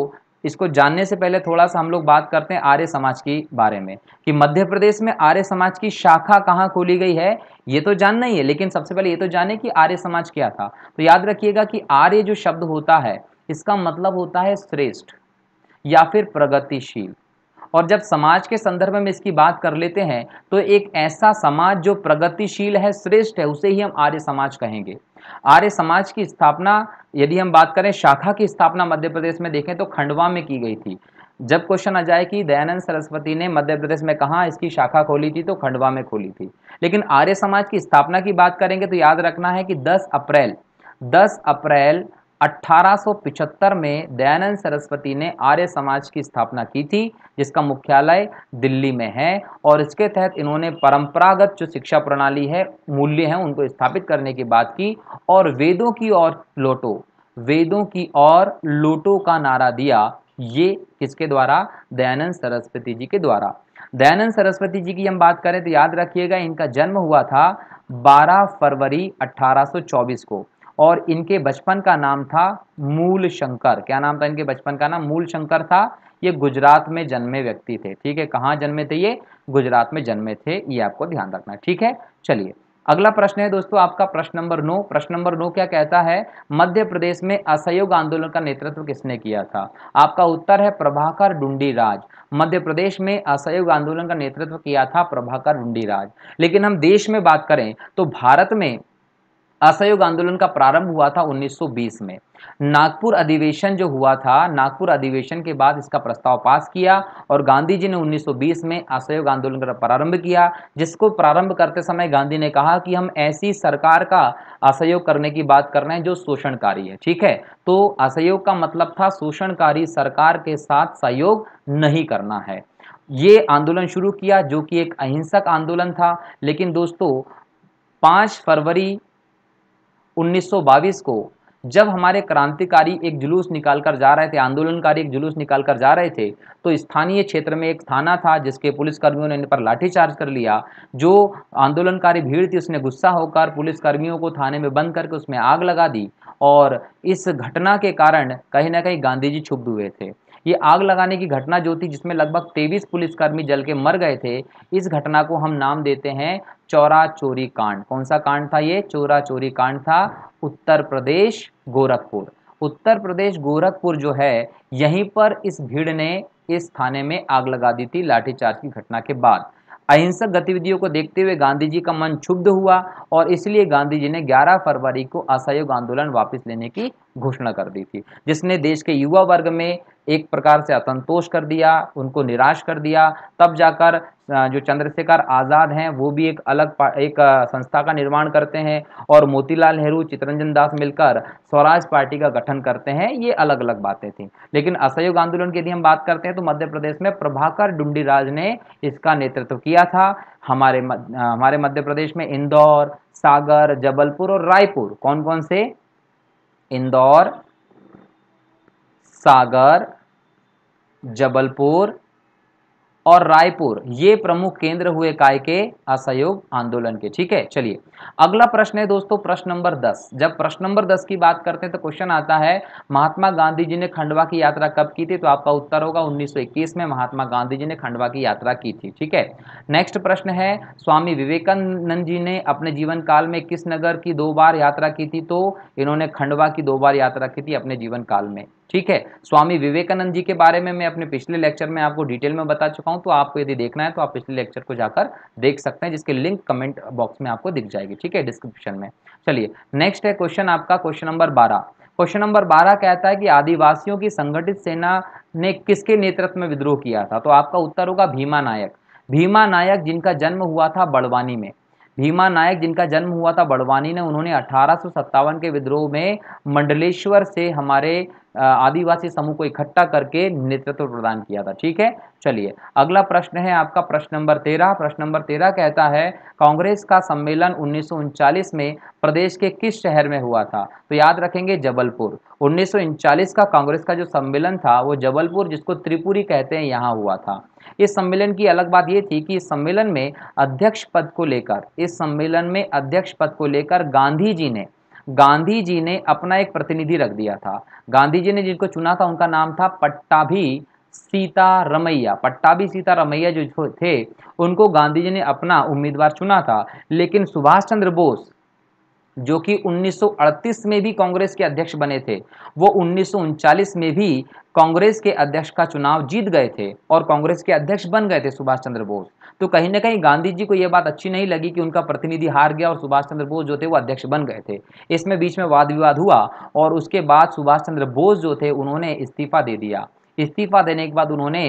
इसको जानने से पहले थोड़ा सा हम लोग बात करते हैं आर्य समाज के बारे में कि मध्य प्रदेश में आर्य समाज की शाखा कहाँ खोली गई है ये तो जानना ही है लेकिन सबसे पहले ये तो जाने कि आर्य समाज क्या था तो याद रखिएगा कि आर्य जो शब्द होता है इसका मतलब होता है श्रेष्ठ या फिर प्रगतिशील और जब समाज के संदर्भ में इसकी बात कर लेते हैं तो एक ऐसा समाज जो प्रगतिशील है श्रेष्ठ है उसे ही हम आर्य समाज कहेंगे आर्य समाज की स्थापना यदि हम बात करें शाखा की स्थापना मध्य प्रदेश में देखें तो खंडवा में की गई थी जब क्वेश्चन आ जाए कि दयानंद सरस्वती ने मध्य प्रदेश में कहा इसकी शाखा खोली थी तो खंडवा में खोली थी लेकिन आर्य समाज की स्थापना की बात करेंगे तो याद रखना है कि 10 अप्रैल 10 अप्रैल 1875 में दयानंद सरस्वती ने आर्य समाज की स्थापना की थी जिसका मुख्यालय दिल्ली में है और इसके तहत इन्होंने परंपरागत जो शिक्षा प्रणाली है मूल्य हैं उनको स्थापित करने की बात की और वेदों की ओर लोटो वेदों की ओर लोटो का नारा दिया ये किसके द्वारा दयानंद सरस्वती जी के द्वारा दयानंद सरस्वती जी की हम बात करें तो याद रखिएगा इनका जन्म हुआ था 12 फरवरी 1824 को और इनके बचपन का नाम था मूल शंकर क्या नाम था इनके बचपन का नाम मूल शंकर था ये गुजरात में जन्मे व्यक्ति थे ठीक है कहाँ जन्मे थे ये गुजरात में जन्मे थे ये आपको ध्यान रखना ठीक है चलिए अगला प्रश्न है दोस्तों आपका प्रश्न नंबर नौ प्रश्न नंबर नौ क्या कहता है मध्य प्रदेश में असहयोग आंदोलन का नेतृत्व किसने किया था आपका उत्तर है प्रभाकर डुंडी राज मध्य प्रदेश में असहयोग आंदोलन का नेतृत्व किया था प्रभाकर डुंडी राज लेकिन हम देश में बात करें तो भारत में असहयोग आंदोलन का प्रारंभ हुआ था 1920 में नागपुर अधिवेशन जो हुआ था नागपुर अधिवेशन के बाद इसका प्रस्ताव पास किया और गांधी जी ने 1920 में असहयोग आंदोलन का प्रारंभ किया जिसको प्रारंभ करते समय गांधी ने कहा कि हम ऐसी सरकार का असहयोग करने की बात कर रहे हैं जो शोषणकारी है ठीक है तो असहयोग का मतलब था शोषणकारी सरकार के साथ सहयोग नहीं करना है ये आंदोलन शुरू किया जो कि एक अहिंसक आंदोलन था लेकिन दोस्तों पाँच फरवरी उन्नीस को जब हमारे क्रांतिकारी एक जुलूस निकाल कर जा रहे थे आंदोलनकारी एक जुलूस निकाल कर जा रहे थे तो स्थानीय क्षेत्र में एक थाना था जिसके पुलिसकर्मियों ने इन पर लाठीचार्ज कर लिया जो आंदोलनकारी भीड़ थी उसने गुस्सा होकर पुलिसकर्मियों को थाने में बंद करके उसमें आग लगा दी और इस घटना के कारण कहीं ना कहीं गांधी जी छुप हुए थे ये आग लगाने की घटना जो थी जिसमें लगभग तेईस पुलिसकर्मी जल के मर गए थे इस घटना को हम नाम देते हैं चौरा चोरी कांड कौन सा कांड था ये चोरा चोरी कांड था उत्तर प्रदेश गोरखपुर उत्तर प्रदेश गोरखपुर जो है यहीं पर इस भीड़ ने इस थाने में आग लगा दी थी लाठीचार्ज की घटना के बाद अहिंसक गतिविधियों को देखते हुए गांधी जी का मन क्षुब्ध हुआ और इसलिए गांधी जी ने 11 फरवरी को असहयोग आंदोलन वापस लेने की घोषणा कर दी थी जिसने देश के युवा वर्ग में एक प्रकार से असंतोष कर दिया उनको निराश कर दिया तब जाकर जो चंद्रशेखर आज़ाद हैं वो भी एक अलग एक संस्था का निर्माण करते हैं और मोतीलाल नेहरू चितरंजन दास मिलकर स्वराज पार्टी का गठन करते हैं ये अलग अलग बातें थीं लेकिन असहयोग आंदोलन की यदि हम बात करते हैं तो मध्य प्रदेश में प्रभाकर डुंडी ने इसका नेतृत्व किया था हमारे हमारे मध्य प्रदेश में इंदौर सागर जबलपुर और रायपुर कौन कौन से इंदौर सागर जबलपुर और रायपुर ये प्रमुख केंद्र हुए काय के असहयोग आंदोलन के ठीक है चलिए अगला प्रश्न है दोस्तों प्रश्न नंबर दस जब प्रश्न नंबर दस की बात करते हैं तो क्वेश्चन आता है महात्मा गांधी जी ने खंडवा की यात्रा कब की थी तो आपका उत्तर होगा 1921 में महात्मा गांधी जी ने खंडवा की यात्रा की थी ठीक है नेक्स्ट प्रश्न है स्वामी विवेकानंद जी ने अपने जीवन काल में किस नगर की दो बार यात्रा की थी तो इन्होंने खंडवा की दो बार यात्रा की थी अपने जीवन काल में ठीक है स्वामी विवेकानंद जी के बारे में मैं अपने पिछले लेक्चर में आपको डिटेल में बता चुका हूं तो आपको यदि देखना है तो आप पिछले लेक्चर को जाकर देख सकते हैं जिसके लिंक कमेंट बॉक्स में आपको दिख जाएगी ठीक है डिस्क्रिप्शन में चलिए नेक्स्ट है क्वेश्चन आपका क्वेश्चन नंबर बारह क्वेश्चन नंबर बारह कहता है कि आदिवासियों की संगठित सेना ने किसके नेतृत्व में विद्रोह किया था तो आपका उत्तर होगा भीमा नायक भीमा नायक जिनका जन्म हुआ था बड़वानी में भीमा नायक जिनका जन्म हुआ था बड़वानी ने उन्होंने अठारह के विद्रोह में मंडलेश्वर से हमारे आदिवासी समूह को इकट्ठा करके नेतृत्व प्रदान किया था ठीक है चलिए अगला प्रश्न है आपका प्रश्न नंबर तेरह प्रश्न नंबर तेरह कहता है कांग्रेस का सम्मेलन उन्नीस में प्रदेश के किस शहर में हुआ था तो याद रखेंगे जबलपुर उन्नीस का कांग्रेस का जो सम्मेलन था वो जबलपुर जिसको त्रिपुरी कहते हैं यहाँ हुआ था इस सम्मेलन की अलग बात यह थी कि इस सम्मेलन में अध्यक्ष पद को लेकर इस सम्मेलन में अध्यक्ष पद को लेकर गांधी जी ने गांधी जी ने अपना एक प्रतिनिधि रख दिया था गांधी जी ने जिनको चुना था उनका नाम था पट्टाभी सीता रमैया पट्टाभी सीता रमैया जो थे उनको गांधी जी ने अपना उम्मीदवार चुना था लेकिन सुभाष चंद्र बोस जो कि 1938 में भी कांग्रेस के अध्यक्ष बने थे वो उन्नीस में भी कांग्रेस के अध्यक्ष का चुनाव जीत गए थे और कांग्रेस के अध्यक्ष बन गए थे सुभाष चंद्र बोस तो कहीं ना कहीं गांधी जी को यह बात अच्छी नहीं लगी कि उनका प्रतिनिधि हार गया और सुभाष चंद्र बोस जो थे वो अध्यक्ष बन गए थे इसमें बीच में वाद विवाद हुआ और उसके बाद सुभाष चंद्र बोस जो थे उन्होंने इस्तीफा दे दिया इस्तीफा देने के बाद उन्होंने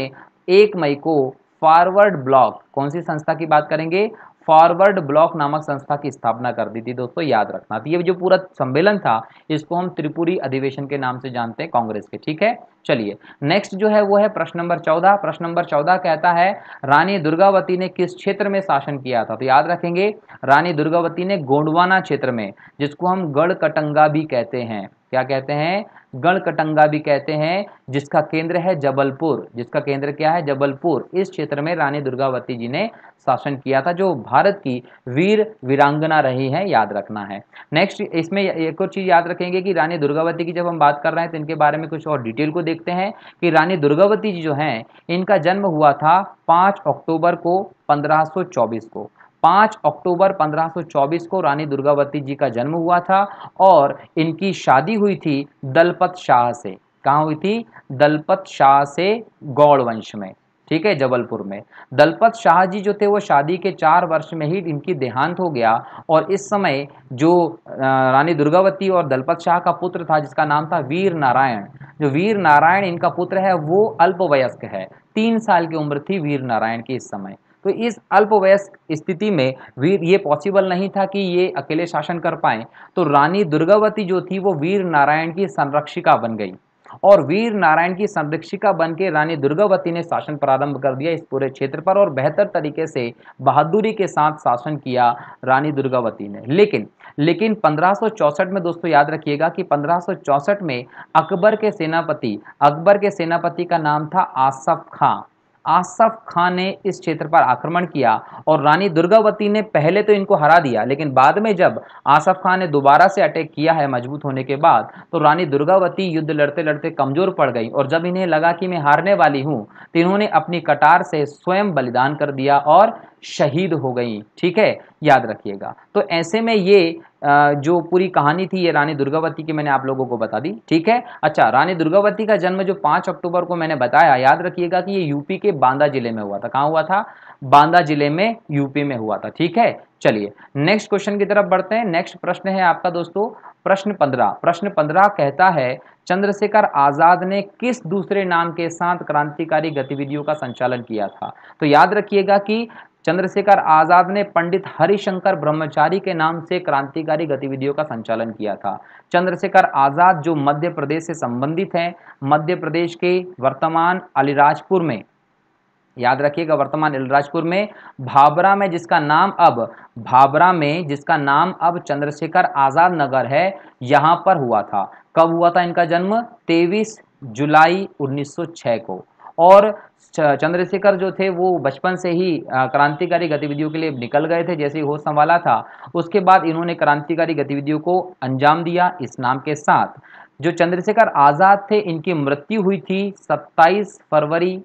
एक मई को फॉरवर्ड ब्लॉक कौन सी संस्था की बात करेंगे फॉरवर्ड ब्लॉक नामक संस्था की स्थापना कर दी थी दोस्तों याद रखना तो ये जो पूरा सम्मेलन था इसको हम त्रिपुरी अधिवेशन के नाम से जानते हैं कांग्रेस के ठीक है चलिए नेक्स्ट जो है वो है प्रश्न नंबर चौदह प्रश्न नंबर चौदह कहता है रानी दुर्गावती ने किस क्षेत्र में शासन किया था तो याद रखेंगे रानी दुर्गावती ने गोंडवाना क्षेत्र में जिसको हम गढ़ कटंगा भी कहते हैं क्या कहते हैं गणकटंगा भी कहते हैं जिसका केंद्र है जबलपुर जिसका केंद्र क्या है जबलपुर इस क्षेत्र में रानी दुर्गावती जी ने शासन किया था जो भारत की वीर वीरांगना रही है याद रखना है नेक्स्ट इसमें एक और चीज़ याद रखेंगे कि रानी दुर्गावती की जब हम बात कर रहे हैं तो इनके बारे में कुछ और डिटेल को देखते हैं कि रानी दुर्गावती जी जो हैं इनका जन्म हुआ था पाँच अक्टूबर को पंद्रह को पाँच अक्टूबर 1524 को रानी दुर्गावती जी का जन्म हुआ था और इनकी शादी हुई थी दलपत शाह से कहाँ हुई थी दलपत शाह से गौड़ वंश में ठीक है जबलपुर में दलपत शाह जी जो थे वो शादी के चार वर्ष में ही इनकी देहांत हो गया और इस समय जो रानी दुर्गावती और दलपत शाह का पुत्र था जिसका नाम था वीर नारायण जो वीर नारायण इनका पुत्र है वो अल्पवयस्क है तीन साल की उम्र थी वीर नारायण की इस समय तो इस अल्पवयस्क स्थिति में वीर ये पॉसिबल नहीं था कि ये अकेले शासन कर पाए तो रानी दुर्गावती जो थी वो वीर नारायण की संरक्षिका बन गई और वीर नारायण की संरक्षिका बन के रानी दुर्गावती ने शासन प्रारंभ कर दिया इस पूरे क्षेत्र पर और बेहतर तरीके से बहादुरी के साथ शासन किया रानी दुर्गावती ने लेकिन लेकिन 1564 में दोस्तों याद रखिएगा कि 1564 में अकबर के सेनापति अकबर के सेनापति का नाम था आसफ खां आसफ खान ने इस क्षेत्र पर आक्रमण किया और रानी दुर्गावती ने पहले तो इनको हरा दिया लेकिन बाद में जब आसफ खान ने दोबारा से अटैक किया है मजबूत होने के बाद तो रानी दुर्गावती युद्ध लड़ते लड़ते कमजोर पड़ गई और जब इन्हें लगा कि मैं हारने वाली हूँ तो इन्होंने अपनी कटार से स्वयं बलिदान कर दिया और शहीद हो गई ठीक है याद रखिएगा तो ऐसे में ये जो पूरी कहानी थी ये रानी दुर्गावती की मैंने आप लोगों को बता दी ठीक है अच्छा रानी दुर्गावती का जन्म जो पांच अक्टूबर को मैंने बताया याद रखिएगा कि ये यूपी के बांदा जिले में हुआ था कहाँ हुआ था बांदा जिले में यूपी में हुआ था ठीक है चलिए नेक्स्ट क्वेश्चन की तरफ बढ़ते हैं नेक्स्ट प्रश्न है आपका दोस्तों प्रश्न पंद्रह प्रश्न पंद्रह कहता है चंद्रशेखर आज़ाद ने किस दूसरे नाम के साथ क्रांतिकारी गतिविधियों का संचालन किया था तो याद रखिएगा कि चंद्रशेखर आज़ाद ने पंडित हरिशंकर ब्रह्मचारी के नाम से क्रांतिकारी गतिविधियों का संचालन किया था चंद्रशेखर आज़ाद जो मध्य प्रदेश से संबंधित हैं मध्य प्रदेश के वर्तमान अलीराजपुर में याद रखिएगा वर्तमान अलीराजपुर में भाबरा में जिसका नाम अब भाबरा में जिसका नाम अब चंद्रशेखर आज़ाद नगर है यहाँ पर हुआ था कब हुआ था इनका जन्म तेईस जुलाई उन्नीस को और चंद्रशेखर जो थे वो बचपन से ही क्रांतिकारी गतिविधियों के लिए निकल गए थे जैसे ही होश संभाला था उसके बाद इन्होंने क्रांतिकारी गतिविधियों को अंजाम दिया इस नाम के साथ जो चंद्रशेखर आज़ाद थे इनकी मृत्यु हुई थी 27 फरवरी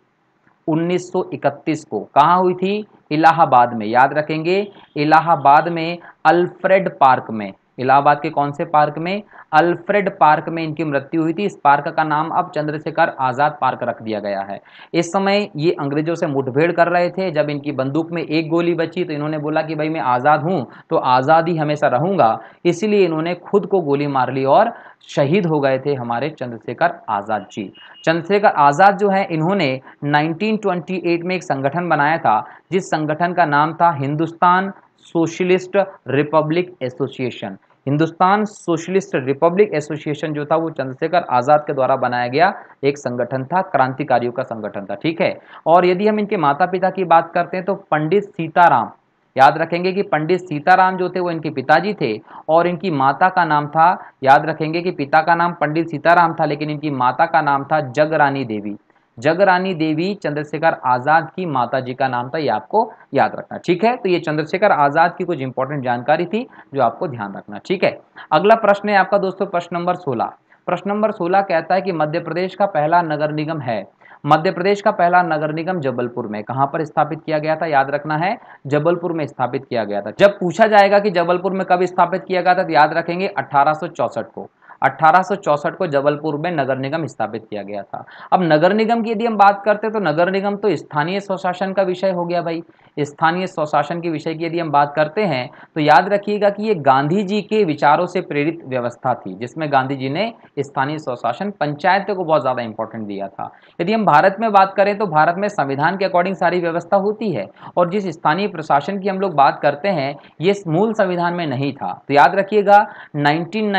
1931 को कहाँ हुई थी इलाहाबाद में याद रखेंगे इलाहाबाद में अल्फ्रेड पार्क में इलाहाबाद के कौन से पार्क में अल्फ्रेड पार्क में इनकी मृत्यु हुई थी इस पार्क का नाम अब चंद्रशेखर आज़ाद पार्क रख दिया गया है इस समय ये अंग्रेजों से मुठभेड़ कर रहे थे जब इनकी बंदूक में एक गोली बची तो इन्होंने बोला कि भाई मैं आज़ाद हूँ तो आज़ाद ही हमेशा रहूंगा इसीलिए इन्होंने खुद को गोली मार ली और शहीद हो गए थे हमारे चंद्रशेखर आज़ाद जी चंद्रशेखर आज़ाद जो है इन्होंने 1928 में एक संगठन बनाया था जिस संगठन का नाम था Hindustan Socialist Republic Association Hindustan Socialist Republic Association जो था वो चंद्रशेखर आज़ाद के द्वारा बनाया गया एक संगठन था क्रांतिकारियों का संगठन था ठीक है और यदि हम इनके माता पिता की बात करते हैं तो पंडित सीताराम याद रखेंगे कि पंडित सीताराम जो थे वो इनके पिताजी थे और इनकी माता का नाम था याद रखेंगे कि पिता का नाम पंडित सीताराम था लेकिन इनकी माता का नाम था जगरानी देवी जगरानी देवी चंद्रशेखर आज़ाद की माता जी का नाम था ये आपको याद रखना ठीक है तो ये चंद्रशेखर आज़ाद की कुछ इंपॉर्टेंट जानकारी थी जो आपको ध्यान रखना ठीक है अगला प्रश्न है आपका दोस्तों प्रश्न नंबर सोलह प्रश्न नंबर सोलह कहता है कि मध्य प्रदेश का पहला नगर निगम है मध्य प्रदेश का पहला नगर निगम जबलपुर में कहां पर स्थापित किया गया था याद रखना है जबलपुर में स्थापित किया गया था जब पूछा जाएगा कि जबलपुर में कब स्थापित किया गया था तो याद रखेंगे अठारह को 1864 को जबलपुर में नगर निगम स्थापित किया गया था अब नगर निगम की यदि हम बात करते तो नगर निगम तो स्थानीय स्वशासन का विषय हो गया भाई स्थानीय स्वशासन के विषय की यदि हम बात करते हैं तो याद रखिएगा कि ये गांधी जी के विचारों से प्रेरित व्यवस्था थी जिसमें गांधी जी ने स्थानीय स्वशासन पंचायतों को बहुत ज़्यादा इंपॉर्टेंट दिया था यदि हम भारत में बात करें तो भारत में संविधान के अकॉर्डिंग सारी व्यवस्था होती है और जिस स्थानीय प्रशासन की हम लोग बात करते हैं ये मूल संविधान में नहीं था तो याद रखिएगा नाइनटीन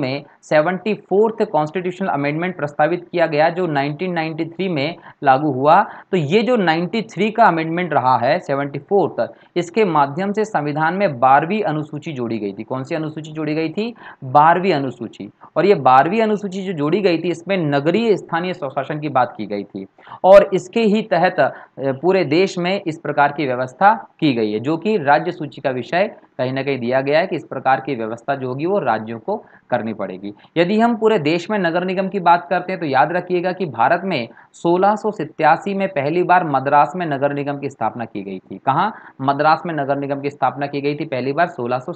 में सेवेंटी फोर्थ कॉन्स्टिट्यूशनल अमेंडमेंट प्रस्तावित किया गया जो 1993 में लागू हुआ तो ये जो 93 का अमेंडमेंट रहा है सेवेंटी तक इसके माध्यम से संविधान में बारहवीं अनुसूची जोड़ी गई थी कौन सी अनुसूची जोड़ी गई थी बारहवीं अनुसूची और ये बारहवीं अनुसूची जो जोड़ी गई थी इसमें नगरीय स्थानीय स्वशासन की बात की गई थी और इसके ही तहत पूरे देश में इस प्रकार की व्यवस्था की गई है जो कि राज्य सूची का विषय कहीं ना कहीं दिया गया है कि इस प्रकार की व्यवस्था जो होगी वो राज्यों को करनी पड़ेगी यदि हम पूरे देश में नगर निगम की बात करते हैं तो याद रखिएगा कि भारत में सोलह में पहली बार मद्रास में नगर निगम की स्थापना की गई थी कहाँ मद्रास में नगर निगम की स्थापना की गई थी पहली बार सोलह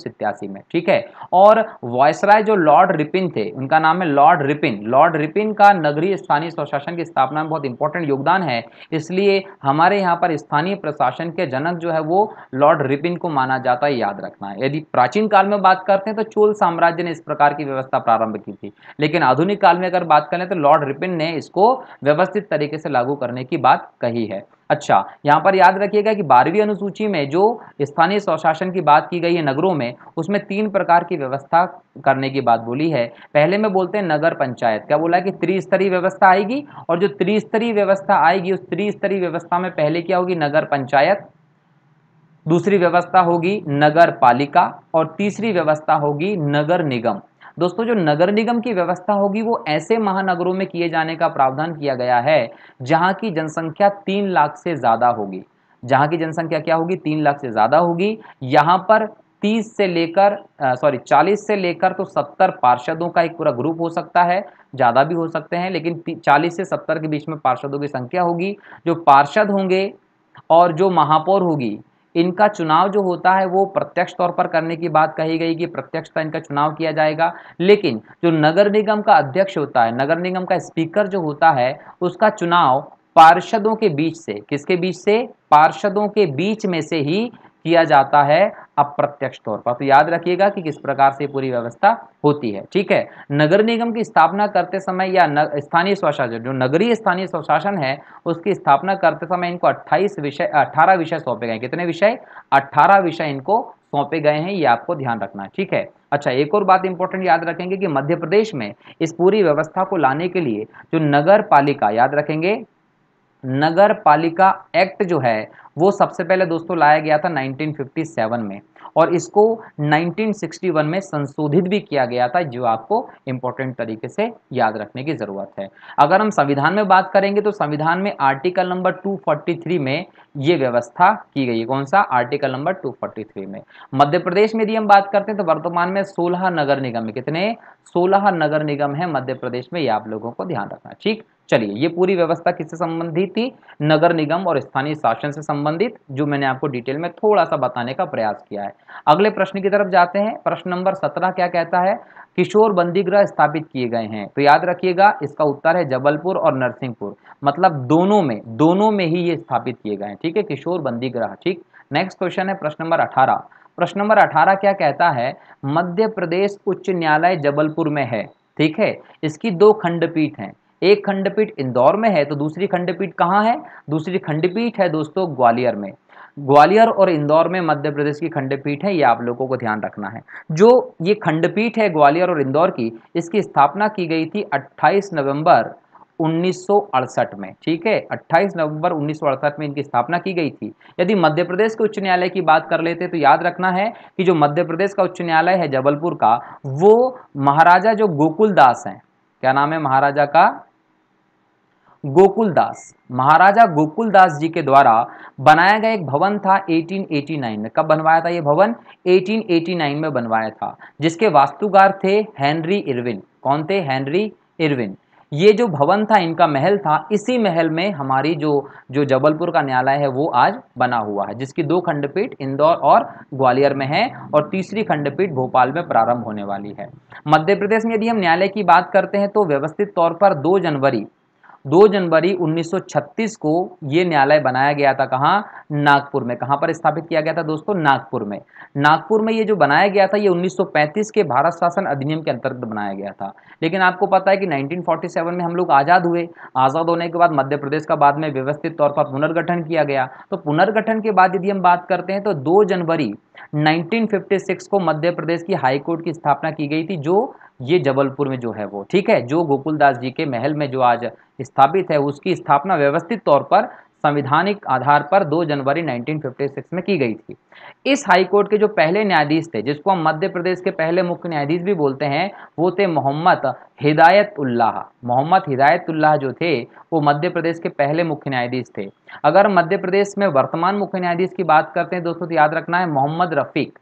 में ठीक है और वॉयसराय जो लॉर्ड रिपिन थे उनका नाम है लॉर्ड रिपिन लॉर्ड रिपिन का नगरीय स्थानीय स्वशासन की स्थापना में बहुत इंपॉर्टेंट योगदान है इसलिए हमारे यहाँ पर स्थानीय प्रशासन के जनक जो है वो लॉर्ड रिपिन को माना जाता है याद रखें रखना है यदि प्राचीन काल में बात करते हैं तो चोल साम्राज्य ने इस प्रकार की व्यवस्था प्रारंभ की थी लेकिन आधुनिक काल में अगर बात करें तो लॉर्ड रिपिन ने इसको व्यवस्थित तरीके से लागू करने की बात कही है अच्छा यहाँ पर याद रखिएगा कि बारहवीं अनुसूची में जो स्थानीय स्वशासन की बात की गई है नगरों में उसमें तीन प्रकार की व्यवस्था करने की बात बोली है पहले में बोलते हैं नगर पंचायत क्या बोला कि त्रिस्तरीय व्यवस्था आएगी और जो त्रिस्तरीय व्यवस्था आएगी उस त्रिस्तरीय व्यवस्था में पहले क्या होगी नगर पंचायत दूसरी व्यवस्था होगी नगर पालिका और तीसरी व्यवस्था होगी नगर निगम दोस्तों जो नगर निगम की व्यवस्था होगी वो ऐसे महानगरों में किए जाने का प्रावधान किया गया है जहाँ की जनसंख्या तीन लाख से ज़्यादा होगी जहाँ की जनसंख्या क्या होगी तीन लाख से ज़्यादा होगी यहाँ पर तीस से लेकर सॉरी चालीस से लेकर तो सत्तर पार्षदों का एक पूरा ग्रुप हो सकता है ज़्यादा भी हो सकते हैं लेकिन चालीस से सत्तर के बीच में पार्षदों की संख्या होगी जो पार्षद होंगे और जो महापौर होगी इनका चुनाव जो होता है वो प्रत्यक्ष तौर पर करने की बात कही गई कि प्रत्यक्षता इनका चुनाव किया जाएगा लेकिन जो नगर निगम का अध्यक्ष होता है नगर निगम का स्पीकर जो होता है उसका चुनाव पार्षदों के बीच से किसके बीच से पार्षदों के बीच में से ही किया जाता है अप्रत्यक्ष तौर पर तो याद रखिएगा कि किस प्रकार से पूरी व्यवस्था होती है ठीक है नगर निगम की स्थापना करते समय या स्थानीय स्वशासन जो नगरीय स्थानीय स्वशासन है उसकी स्थापना करते समय इनको 28 विषय 18 विषय सौंपे गए कितने विषय 18 विषय इनको सौंपे गए हैं ये आपको ध्यान रखना है ठीक है अच्छा एक और बात इंपॉर्टेंट याद रखेंगे कि मध्य प्रदेश में इस पूरी व्यवस्था को लाने के लिए जो नगर पालिका याद रखेंगे नगर पालिका एक्ट जो है वो सबसे पहले दोस्तों लाया गया था 1957 में और इसको 1961 में संशोधित भी किया गया था जो आपको इम्पोर्टेंट तरीके से याद रखने की ज़रूरत है अगर हम संविधान में बात करेंगे तो संविधान में आर्टिकल नंबर 243 में ये व्यवस्था की गई है कौन सा आर्टिकल नंबर 243 में मध्य प्रदेश में यदि हम बात करते हैं तो वर्तमान में 16 नगर निगम कितने 16 नगर निगम है मध्य प्रदेश में ये आप लोगों को ध्यान रखना ठीक चलिए ये पूरी व्यवस्था किससे संबंधित थी नगर निगम और स्थानीय शासन से संबंधित जो मैंने आपको डिटेल में थोड़ा सा बताने का प्रयास किया है अगले प्रश्न की तरफ जाते हैं प्रश्न नंबर सत्रह क्या कहता है किशोर बंदीगृह स्थापित किए गए हैं तो याद रखिएगा इसका उत्तर है जबलपुर और नरसिंहपुर मतलब दोनों में दोनों में ही ये स्थापित किए गए हैं ठीक है किशोर बंदीगृह ठीक नेक्स्ट क्वेश्चन है प्रश्न नंबर अठारह प्रश्न नंबर अठारह क्या कहता है मध्य प्रदेश उच्च न्यायालय जबलपुर में है ठीक है इसकी दो खंडपीठ हैं एक खंडपीठ इंदौर में है तो दूसरी खंडपीठ कहाँ है दूसरी खंडपीठ है दोस्तों ग्वालियर में ग्वालियर और इंदौर में मध्य प्रदेश की खंडपीठ है ये आप लोगों को ध्यान रखना है जो ये खंडपीठ है ग्वालियर और इंदौर की इसकी स्थापना की गई थी 28 नवंबर 1968 में ठीक है 28 नवंबर 1968 में इनकी स्थापना की गई थी यदि मध्य प्रदेश के उच्च न्यायालय की बात कर लेते तो याद रखना है कि जो मध्य प्रदेश का उच्च न्यायालय है जबलपुर का वो महाराजा जो गोकुल दास हैं क्या नाम है महाराजा का गोकुलदास महाराजा गोकुलदास जी के द्वारा बनाया गया एक भवन था 1889 में कब बनवाया था यह भवन 1889 में बनवाया था जिसके वास्तुकार थे हेनरी इरविन कौन थे हेनरी इरविन ये जो भवन था इनका महल था इसी महल में हमारी जो जो जबलपुर का न्यायालय है वो आज बना हुआ है जिसकी दो खंडपीठ इंदौर और ग्वालियर में है और तीसरी खंडपीठ भोपाल में प्रारंभ होने वाली है मध्य प्रदेश में यदि हम न्यायालय की बात करते हैं तो व्यवस्थित तौर पर दो जनवरी 2 जनवरी 1936 को यह न्यायालय बनाया गया था कहाँ नागपुर में कहाँ पर स्थापित किया गया था दोस्तों नागपुर में नागपुर में ये जो बनाया गया था ये 1935 के भारत शासन अधिनियम के अंतर्गत बनाया गया था लेकिन आपको पता है कि 1947 में हम लोग आज़ाद हुए आज़ाद होने के बाद मध्य प्रदेश का बाद में व्यवस्थित तौर पर पुनर्गठन किया गया तो पुनर्गठन के बाद यदि हम बात करते हैं तो दो जनवरी 1956 को मध्य प्रदेश की हाईकोर्ट की स्थापना की गई थी जो ये जबलपुर में जो है वो ठीक है जो गोकुलदास जी के महल में जो आज स्थापित है उसकी स्थापना व्यवस्थित तौर पर संविधानिक आधार पर 2 जनवरी 1956 में की गई थी इस हाई कोर्ट के जो पहले न्यायाधीश थे जिसको हम मध्य प्रदेश के पहले मुख्य न्यायाधीश भी बोलते हैं वो थे मोहम्मद हिदायत उल्लाह मोहम्मद हिदायत उल्लाह जो थे वो मध्य प्रदेश के पहले मुख्य न्यायाधीश थे अगर मध्य प्रदेश में वर्तमान मुख्य न्यायाधीश की बात करते हैं दोस्तों तो याद रखना है मोहम्मद रफ़ीक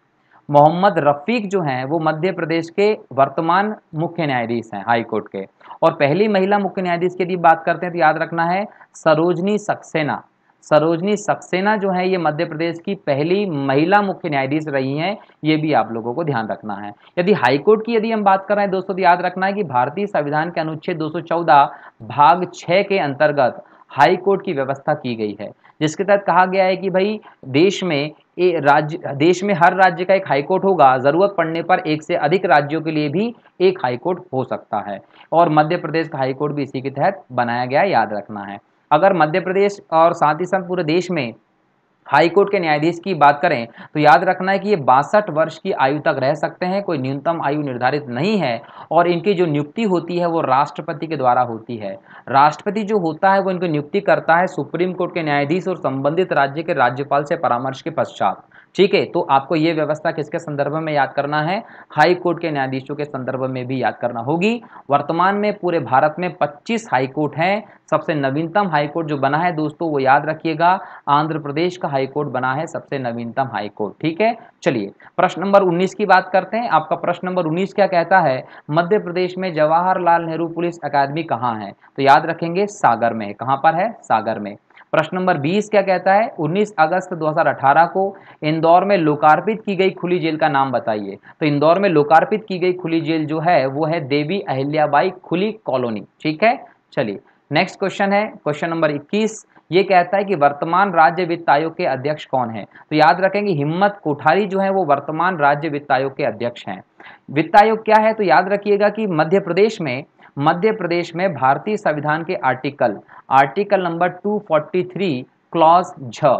मोहम्मद रफ़ीक जो हैं वो मध्य प्रदेश के वर्तमान मुख्य न्यायाधीश हैं हाई कोर्ट के और पहली महिला मुख्य न्यायाधीश की यदि बात करते हैं तो याद रखना है सरोजनी सक्सेना सरोजनी सक्सेना जो है ये मध्य प्रदेश की पहली महिला मुख्य न्यायाधीश रही हैं ये भी आप लोगों को ध्यान रखना है यदि हाईकोर्ट की यदि हम बात कर रहे हैं दोस्तों तो याद रखना है कि भारतीय संविधान के अनुच्छेद 214 भाग 6 के अंतर्गत हाईकोर्ट की व्यवस्था की गई है जिसके तहत कहा गया है कि भाई देश में ए राज्य देश में हर राज्य का एक हाईकोर्ट होगा ज़रूरत पड़ने पर एक से अधिक राज्यों के लिए भी एक हाईकोर्ट हो सकता है और मध्य प्रदेश का हाईकोर्ट भी इसी के तहत बनाया गया याद रखना है अगर मध्य प्रदेश और साथ ही साथ पूरे देश में हाईकोर्ट के न्यायाधीश की बात करें तो याद रखना है कि ये बासठ वर्ष की आयु तक रह सकते हैं कोई न्यूनतम आयु निर्धारित नहीं है और इनकी जो नियुक्ति होती है वो राष्ट्रपति के द्वारा होती है राष्ट्रपति जो होता है वो इनकी नियुक्ति करता है सुप्रीम कोर्ट के न्यायाधीश और संबंधित राज्य के राज्यपाल से परामर्श के पश्चात ठीक है तो आपको ये व्यवस्था किसके संदर्भ में याद करना है हाई कोर्ट के न्यायाधीशों के संदर्भ में भी याद करना होगी वर्तमान में पूरे भारत में 25 हाई कोर्ट हैं सबसे नवीनतम हाई कोर्ट जो बना है दोस्तों वो याद रखिएगा आंध्र प्रदेश का हाई कोर्ट बना है सबसे नवीनतम हाई कोर्ट ठीक है चलिए प्रश्न नंबर 19 की बात करते हैं आपका प्रश्न नंबर 19 क्या कहता है मध्य प्रदेश में जवाहरलाल नेहरू पुलिस अकादमी कहाँ है तो याद रखेंगे सागर में कहाँ पर है सागर में प्रश्न नंबर 20 क्या कहता है 19 अगस्त 2018 को इंदौर में लोकार्पित की गई खुली जेल का नाम बताइए तो इंदौर में लोकार्पित की गई खुली जेल जो है वो है देवी अहिल्याबाई खुली कॉलोनी ठीक है चलिए नेक्स्ट क्वेश्चन है क्वेश्चन नंबर 21 ये कहता है कि वर्तमान राज्य वित्त आयोग के अध्यक्ष कौन है तो याद रखेंगे हिम्मत कोठारी जो है वो वर्तमान राज्य वित्त आयोग के अध्यक्ष हैं वित्त आयोग क्या है तो याद रखिएगा कि मध्य प्रदेश में मध्य प्रदेश में भारतीय संविधान के आर्टिकल आर्टिकल नंबर 243 क्लॉज झ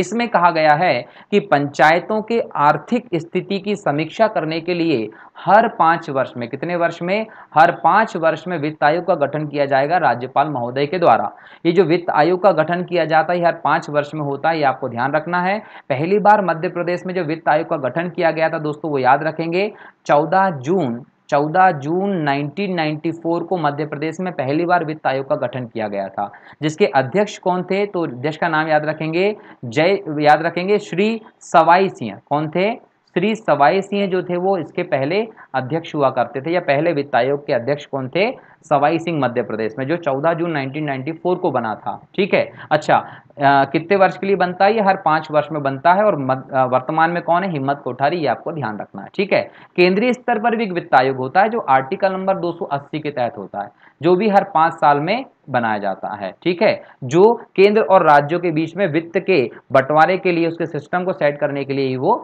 इसमें कहा गया है कि पंचायतों के आर्थिक स्थिति की समीक्षा करने के लिए हर पाँच वर्ष में कितने वर्ष में हर पांच वर्ष में वित्त आयोग का गठन किया जाएगा राज्यपाल महोदय के द्वारा ये जो वित्त आयोग का गठन किया जाता है हर पाँच वर्ष में होता है ये आपको ध्यान रखना है पहली बार मध्य प्रदेश में जो वित्त आयोग का गठन किया गया था दोस्तों वो याद रखेंगे चौदह जून 14 जून 1994 को मध्य प्रदेश में पहली बार वित्त आयोग का गठन किया गया था जिसके अध्यक्ष कौन थे तो अध्यक्ष का नाम याद रखेंगे जय याद रखेंगे श्री सवाई सिंह कौन थे श्री सवाई सिंह जो थे वो इसके पहले अध्यक्ष हुआ करते थे या पहले वित्त आयोग के अध्यक्ष कौन थे सवाई सिंह मध्य प्रदेश में जो 14 जून 1994 को बना था ठीक है अच्छा कितने वर्ष के लिए बनता है ये हर पांच वर्ष में बनता है और मद, आ, वर्तमान में कौन है हिम्मत कोठारी ये आपको ध्यान रखना है ठीक है केंद्रीय स्तर पर भी एक वित्त आयोग होता है जो आर्टिकल नंबर 280 के तहत होता है जो भी हर पांच साल में बनाया जाता है ठीक है जो केंद्र और राज्यों के बीच में वित्त के बंटवारे के लिए उसके सिस्टम को सेट करने के लिए ही वो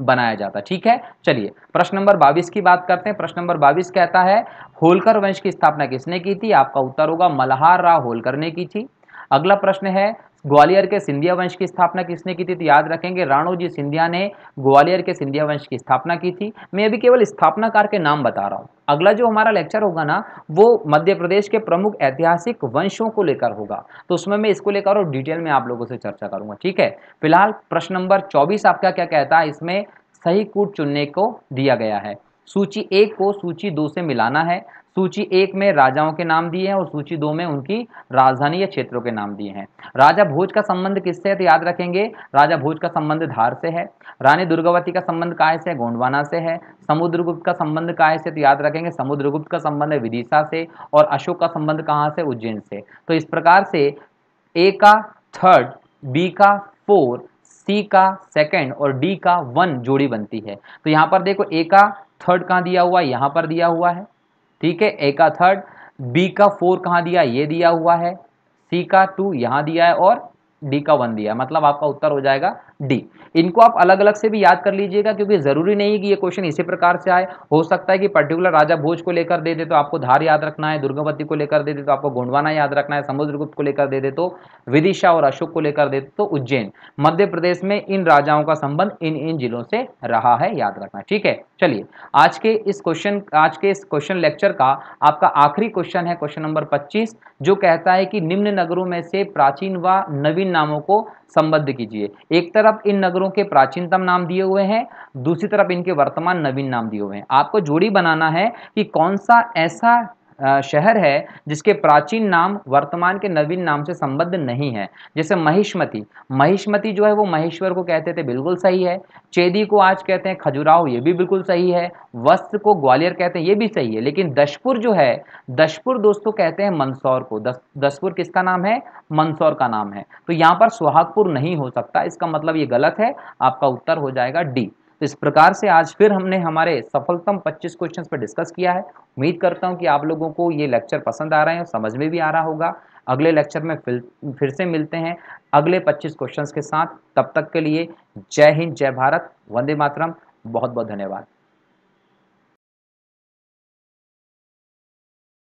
बनाया जाता ठीक है चलिए प्रश्न नंबर 22 की बात करते हैं प्रश्न नंबर 22 कहता है होलकर वंश की स्थापना किसने की थी आपका उत्तर होगा मल्हार राव होलकर ने की थी अगला प्रश्न है ग्वालियर के सिंधिया वंश की स्थापना किसने की थी तो याद रखेंगे राणोजी सिंधिया ने ग्वालियर के सिंधिया वंश की स्थापना की थी मैं अभी केवल स्थापनाकार के नाम बता रहा हूँ अगला जो हमारा लेक्चर होगा ना वो मध्य प्रदेश के प्रमुख ऐतिहासिक वंशों को लेकर होगा तो उसमें मैं इसको लेकर और डिटेल में आप लोगों से चर्चा करूंगा ठीक है फिलहाल प्रश्न नंबर चौबीस आपका क्या कहता है इसमें सही कूट चुनने को दिया गया है सूची एक को सूची दो से मिलाना है सूची एक में राजाओं के नाम दिए हैं और सूची दो में उनकी राजधानी या क्षेत्रों के नाम दिए हैं राजा भोज का संबंध किससे है तो याद रखेंगे राजा भोज का संबंध धार से है रानी दुर्गावती का संबंध काय से गोंडवाना से है समुद्रगुप्त का संबंध काय से तो याद रखेंगे समुद्रगुप्त का संबंध है विदिशा से और अशोक का संबंध कहाँ से उज्जैन से तो इस प्रकार से ए का थर्ड बी का फोर सी का सेकेंड और डी का वन जोड़ी बनती है तो यहाँ पर देखो ए का थर्ड कहाँ दिया हुआ है यहाँ पर दिया हुआ है ठीक है ए का थर्ड बी का फोर कहाँ दिया ये दिया हुआ है सी का टू यहाँ दिया है और डी का वन दिया है मतलब आपका उत्तर हो जाएगा डी इनको आप अलग अलग से भी याद कर लीजिएगा क्योंकि ज़रूरी नहीं कि ये क्वेश्चन इसी प्रकार से आए हो सकता है कि पर्टिकुलर राजा भोज को लेकर दे दे तो आपको धार याद रखना है दुर्गावती को लेकर दे दे तो आपको गोंडवाना याद रखना है समुद्रगुप्त को लेकर दे दे तो विदिशा और अशोक को लेकर दे दे तो उज्जैन मध्य प्रदेश में इन राजाओं का संबंध इन इन जिलों से रहा है याद रखना ठीक है चलिए आज के इस क्वेश्चन आज के इस क्वेश्चन लेक्चर का आपका आखिरी क्वेश्चन है क्वेश्चन नंबर पच्चीस जो कहता है कि निम्न नगरों में से प्राचीन व नवीन नामों को संबद्ध कीजिए एक तरफ तरफ इन नगरों के प्राचीनतम नाम दिए हुए हैं दूसरी तरफ इनके वर्तमान नवीन नाम दिए हुए हैं आपको जोड़ी बनाना है कि कौन सा ऐसा शहर है जिसके प्राचीन नाम वर्तमान के नवीन नाम से संबद्ध नहीं है जैसे महिष्मति महिष्मती जो है वो महेश्वर को कहते थे बिल्कुल सही है चेदी को आज कहते हैं खजुराहो ये भी बिल्कुल सही है वस्त्र को ग्वालियर कहते हैं ये भी सही है लेकिन दशपुर जो है दशपुर दोस्तों कहते हैं मंदसौर को दस दसपुर किसका नाम है मंदसौर का नाम है तो यहाँ पर सुहागपुर नहीं हो सकता इसका मतलब ये गलत है आपका उत्तर हो जाएगा डी तो इस प्रकार से आज फिर हमने हमारे सफलतम 25 क्वेश्चंस पर डिस्कस किया है उम्मीद करता हूँ कि आप लोगों को ये लेक्चर पसंद आ रहे हैं और समझ में भी आ रहा होगा अगले लेक्चर में फिर फिर से मिलते हैं अगले 25 क्वेश्चंस के साथ तब तक के लिए जय हिंद जय भारत वंदे मातरम बहुत बहुत धन्यवाद